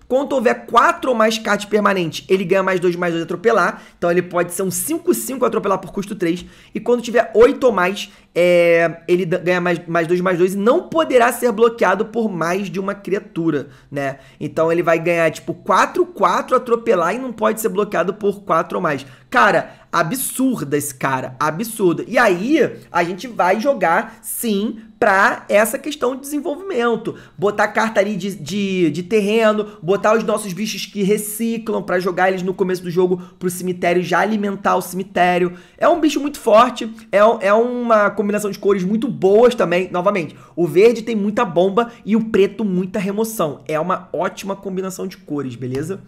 quando houver quatro ou mais cards permanentes, ele ganha mais dois mais dois atropelar. Então ele pode ser um 5-5 atropelar por custo 3. E quando tiver oito ou mais, é, ele ganha mais, mais dois, mais dois e não poderá ser bloqueado por mais de uma criatura, né? Então ele vai ganhar, tipo, 4, 4, atropelar e não pode ser bloqueado por 4 ou mais. Cara, absurda esse cara, absurda. E aí, a gente vai jogar, sim, pra essa questão de desenvolvimento. Botar carta ali de, de, de terreno, botar os nossos bichos que reciclam para jogar eles no começo do jogo pro cemitério já alimentar o cemitério. É um bicho muito forte, é, é uma combinação de cores muito boas também. Novamente, o verde tem muita bomba e o preto muita remoção. É uma ótima combinação de cores, beleza?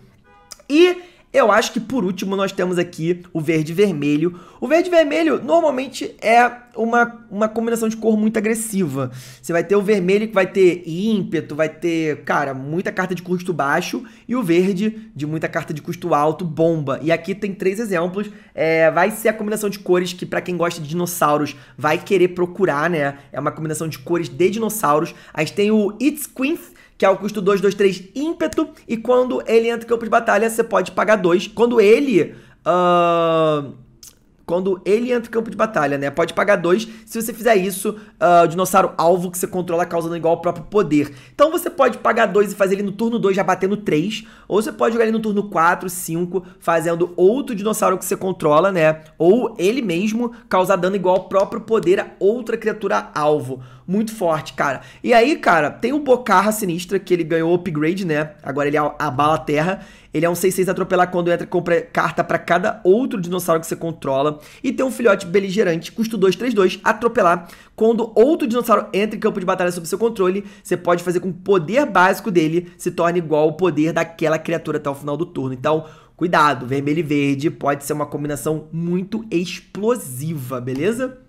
E eu acho que por último nós temos aqui o verde vermelho. O verde vermelho normalmente é uma, uma combinação de cor muito agressiva. Você vai ter o vermelho que vai ter ímpeto, vai ter, cara, muita carta de custo baixo e o verde de muita carta de custo alto, bomba. E aqui tem três exemplos. É, vai ser a combinação de cores que para quem gosta de dinossauros vai querer procurar, né? É uma combinação de cores de dinossauros. A gente tem o It's Queen que é o custo 2, 2, 3, ímpeto. E quando ele entra em campo de batalha, você pode pagar 2. Quando ele. Uh quando ele entra em campo de batalha, né? Pode pagar dois. Se você fizer isso, uh, o dinossauro alvo que você controla causando igual ao próprio poder. Então você pode pagar dois e fazer ele no turno 2 já batendo 3. Ou você pode jogar ele no turno 4, 5, fazendo outro dinossauro que você controla, né? Ou ele mesmo causar dano igual ao próprio poder a outra criatura alvo. Muito forte, cara. E aí, cara, tem o Bocarra Sinistra, que ele ganhou upgrade, né? Agora ele abala é a terra. Ele é um 6-6 atropelar quando entra compra carta para cada outro dinossauro que você controla. E tem um filhote beligerante, custo 2-3-2, atropelar. Quando outro dinossauro entra em campo de batalha sob seu controle, você pode fazer com que o poder básico dele se torne igual ao poder daquela criatura até o final do turno. Então, cuidado, vermelho e verde pode ser uma combinação muito explosiva, beleza?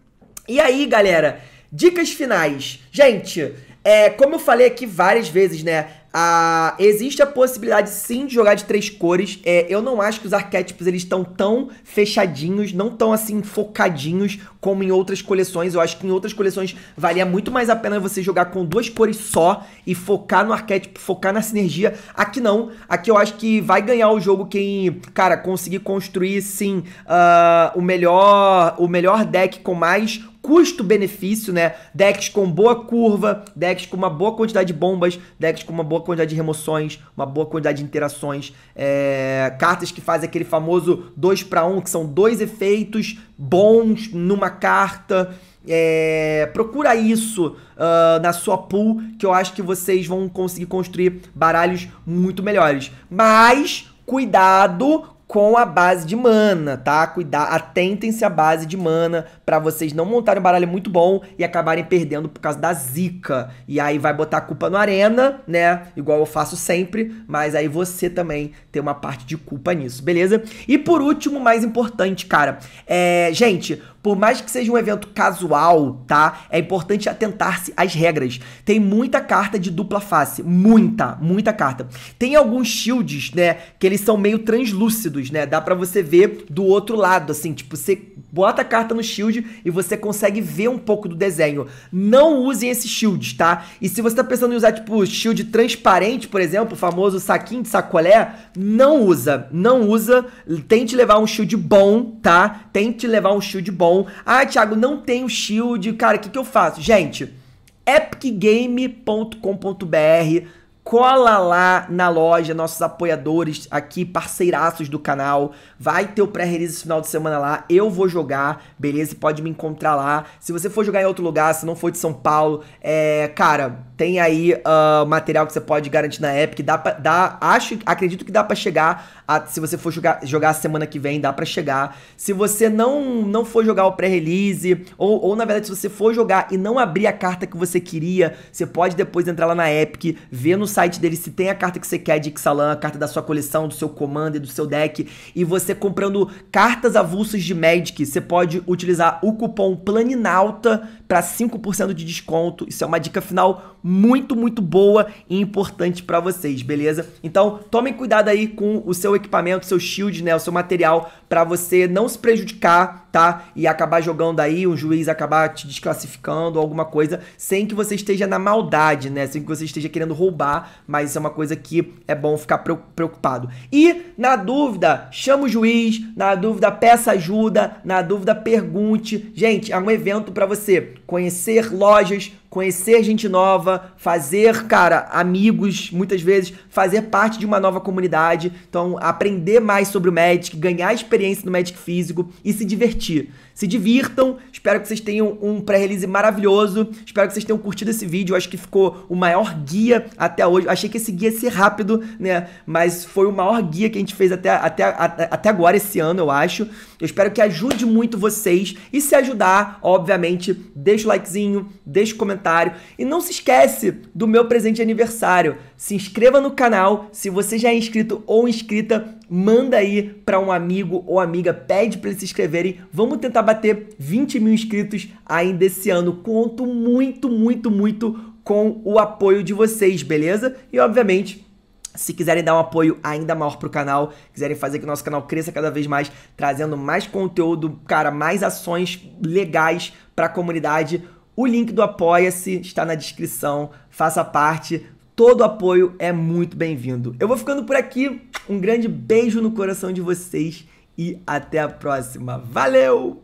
E aí, galera, dicas finais. Gente, é, como eu falei aqui várias vezes, né? Ah, existe a possibilidade sim de jogar de três cores. É, eu não acho que os arquétipos eles estão tão fechadinhos, não tão assim focadinhos como em outras coleções. Eu acho que em outras coleções valia muito mais a pena você jogar com duas cores só e focar no arquétipo, focar na sinergia. Aqui não. Aqui eu acho que vai ganhar o jogo quem, cara, conseguir construir sim uh, o melhor o melhor deck com mais custo-benefício, né? Decks com boa curva, decks com uma boa quantidade de bombas, decks com uma boa quantidade de remoções, uma boa quantidade de interações, é... cartas que fazem aquele famoso 2 para 1, que são dois efeitos bons numa carta. É, procura isso uh, na sua pool, que eu acho que vocês vão conseguir construir baralhos muito melhores. Mas cuidado com a base de mana, tá? Cuidar, atentem-se à base de mana para vocês não montarem um baralho muito bom e acabarem perdendo por causa da zica. E aí vai botar a culpa no arena, né? Igual eu faço sempre, mas aí você também tem uma parte de culpa nisso, beleza? E por último, mais importante, cara, é, gente, por mais que seja um evento casual, tá? É importante atentar-se às regras. Tem muita carta de dupla face, muita, muita carta. Tem alguns shields, né, que eles são meio translúcidos, né? Dá para você ver do outro lado, assim, tipo, você bota a carta no shield e você consegue ver um pouco do desenho. Não usem esses shields, tá? E se você tá pensando em usar, tipo, shield transparente, por exemplo, o famoso saquinho de sacolé, não usa, não usa. Tente levar um shield bom, tá? Tente levar um shield bom bom. Ah, Thiago, não tem o shield. Cara, o que, que eu faço? Gente, epicgame.com.br cola lá na loja, nossos apoiadores aqui, parceiraços do canal. Vai ter o pré-release final de semana lá. Eu vou jogar, beleza? Pode me encontrar lá. Se você for jogar em outro lugar, se não for de São Paulo, é, cara, tem aí uh, material que você pode garantir na Epic. Dá pra, dá, acho, acredito que dá para chegar se você for jogar, jogar semana que vem, dá para chegar. Se você não não for jogar o pré-release, ou, ou na verdade, se você for jogar e não abrir a carta que você queria, você pode depois entrar lá na Epic, ver no site dele se tem a carta que você quer de Ixalan, a carta da sua coleção, do seu comando e do seu deck. E você comprando cartas avulsas de Magic, você pode utilizar o cupom PLANINAUTA para 5% de desconto. Isso é uma dica final muito, muito boa e importante para vocês, beleza? Então, tomem cuidado aí com o seu equipamento, seu shield, né, o seu material para você não se prejudicar, tá? E acabar jogando aí, um juiz acabar te desclassificando alguma coisa, sem que você esteja na maldade, né? Sem que você esteja querendo roubar, mas isso é uma coisa que é bom ficar preocupado. E na dúvida, chama o juiz, na dúvida peça ajuda, na dúvida pergunte. Gente, é um evento para você conhecer lojas, conhecer gente nova, fazer, cara, amigos, muitas vezes, fazer parte de uma nova comunidade. Então, aprender mais sobre o Magic, ganhar experiência no Magic físico e se divertir. Se divirtam, espero que vocês tenham um pré-release maravilhoso, espero que vocês tenham curtido esse vídeo, acho que ficou o maior guia até hoje. Achei que esse guia ia ser rápido, né? Mas foi o maior guia que a gente fez até, até, até agora esse ano, eu acho. Eu espero que ajude muito vocês e se ajudar, obviamente, deixa o likezinho, deixa o comentário e não se esquece do meu presente de aniversário. Se inscreva no canal, se você já é inscrito ou inscrita, manda aí para um amigo ou amiga, pede para eles se inscreverem. Vamos tentar bater 20 mil inscritos ainda esse ano. Conto muito, muito, muito com o apoio de vocês, beleza? E obviamente se quiserem dar um apoio ainda maior pro canal, quiserem fazer que o nosso canal cresça cada vez mais, trazendo mais conteúdo, cara, mais ações legais para a comunidade, o link do Apoia-se está na descrição. Faça parte, todo apoio é muito bem-vindo. Eu vou ficando por aqui, um grande beijo no coração de vocês e até a próxima. Valeu!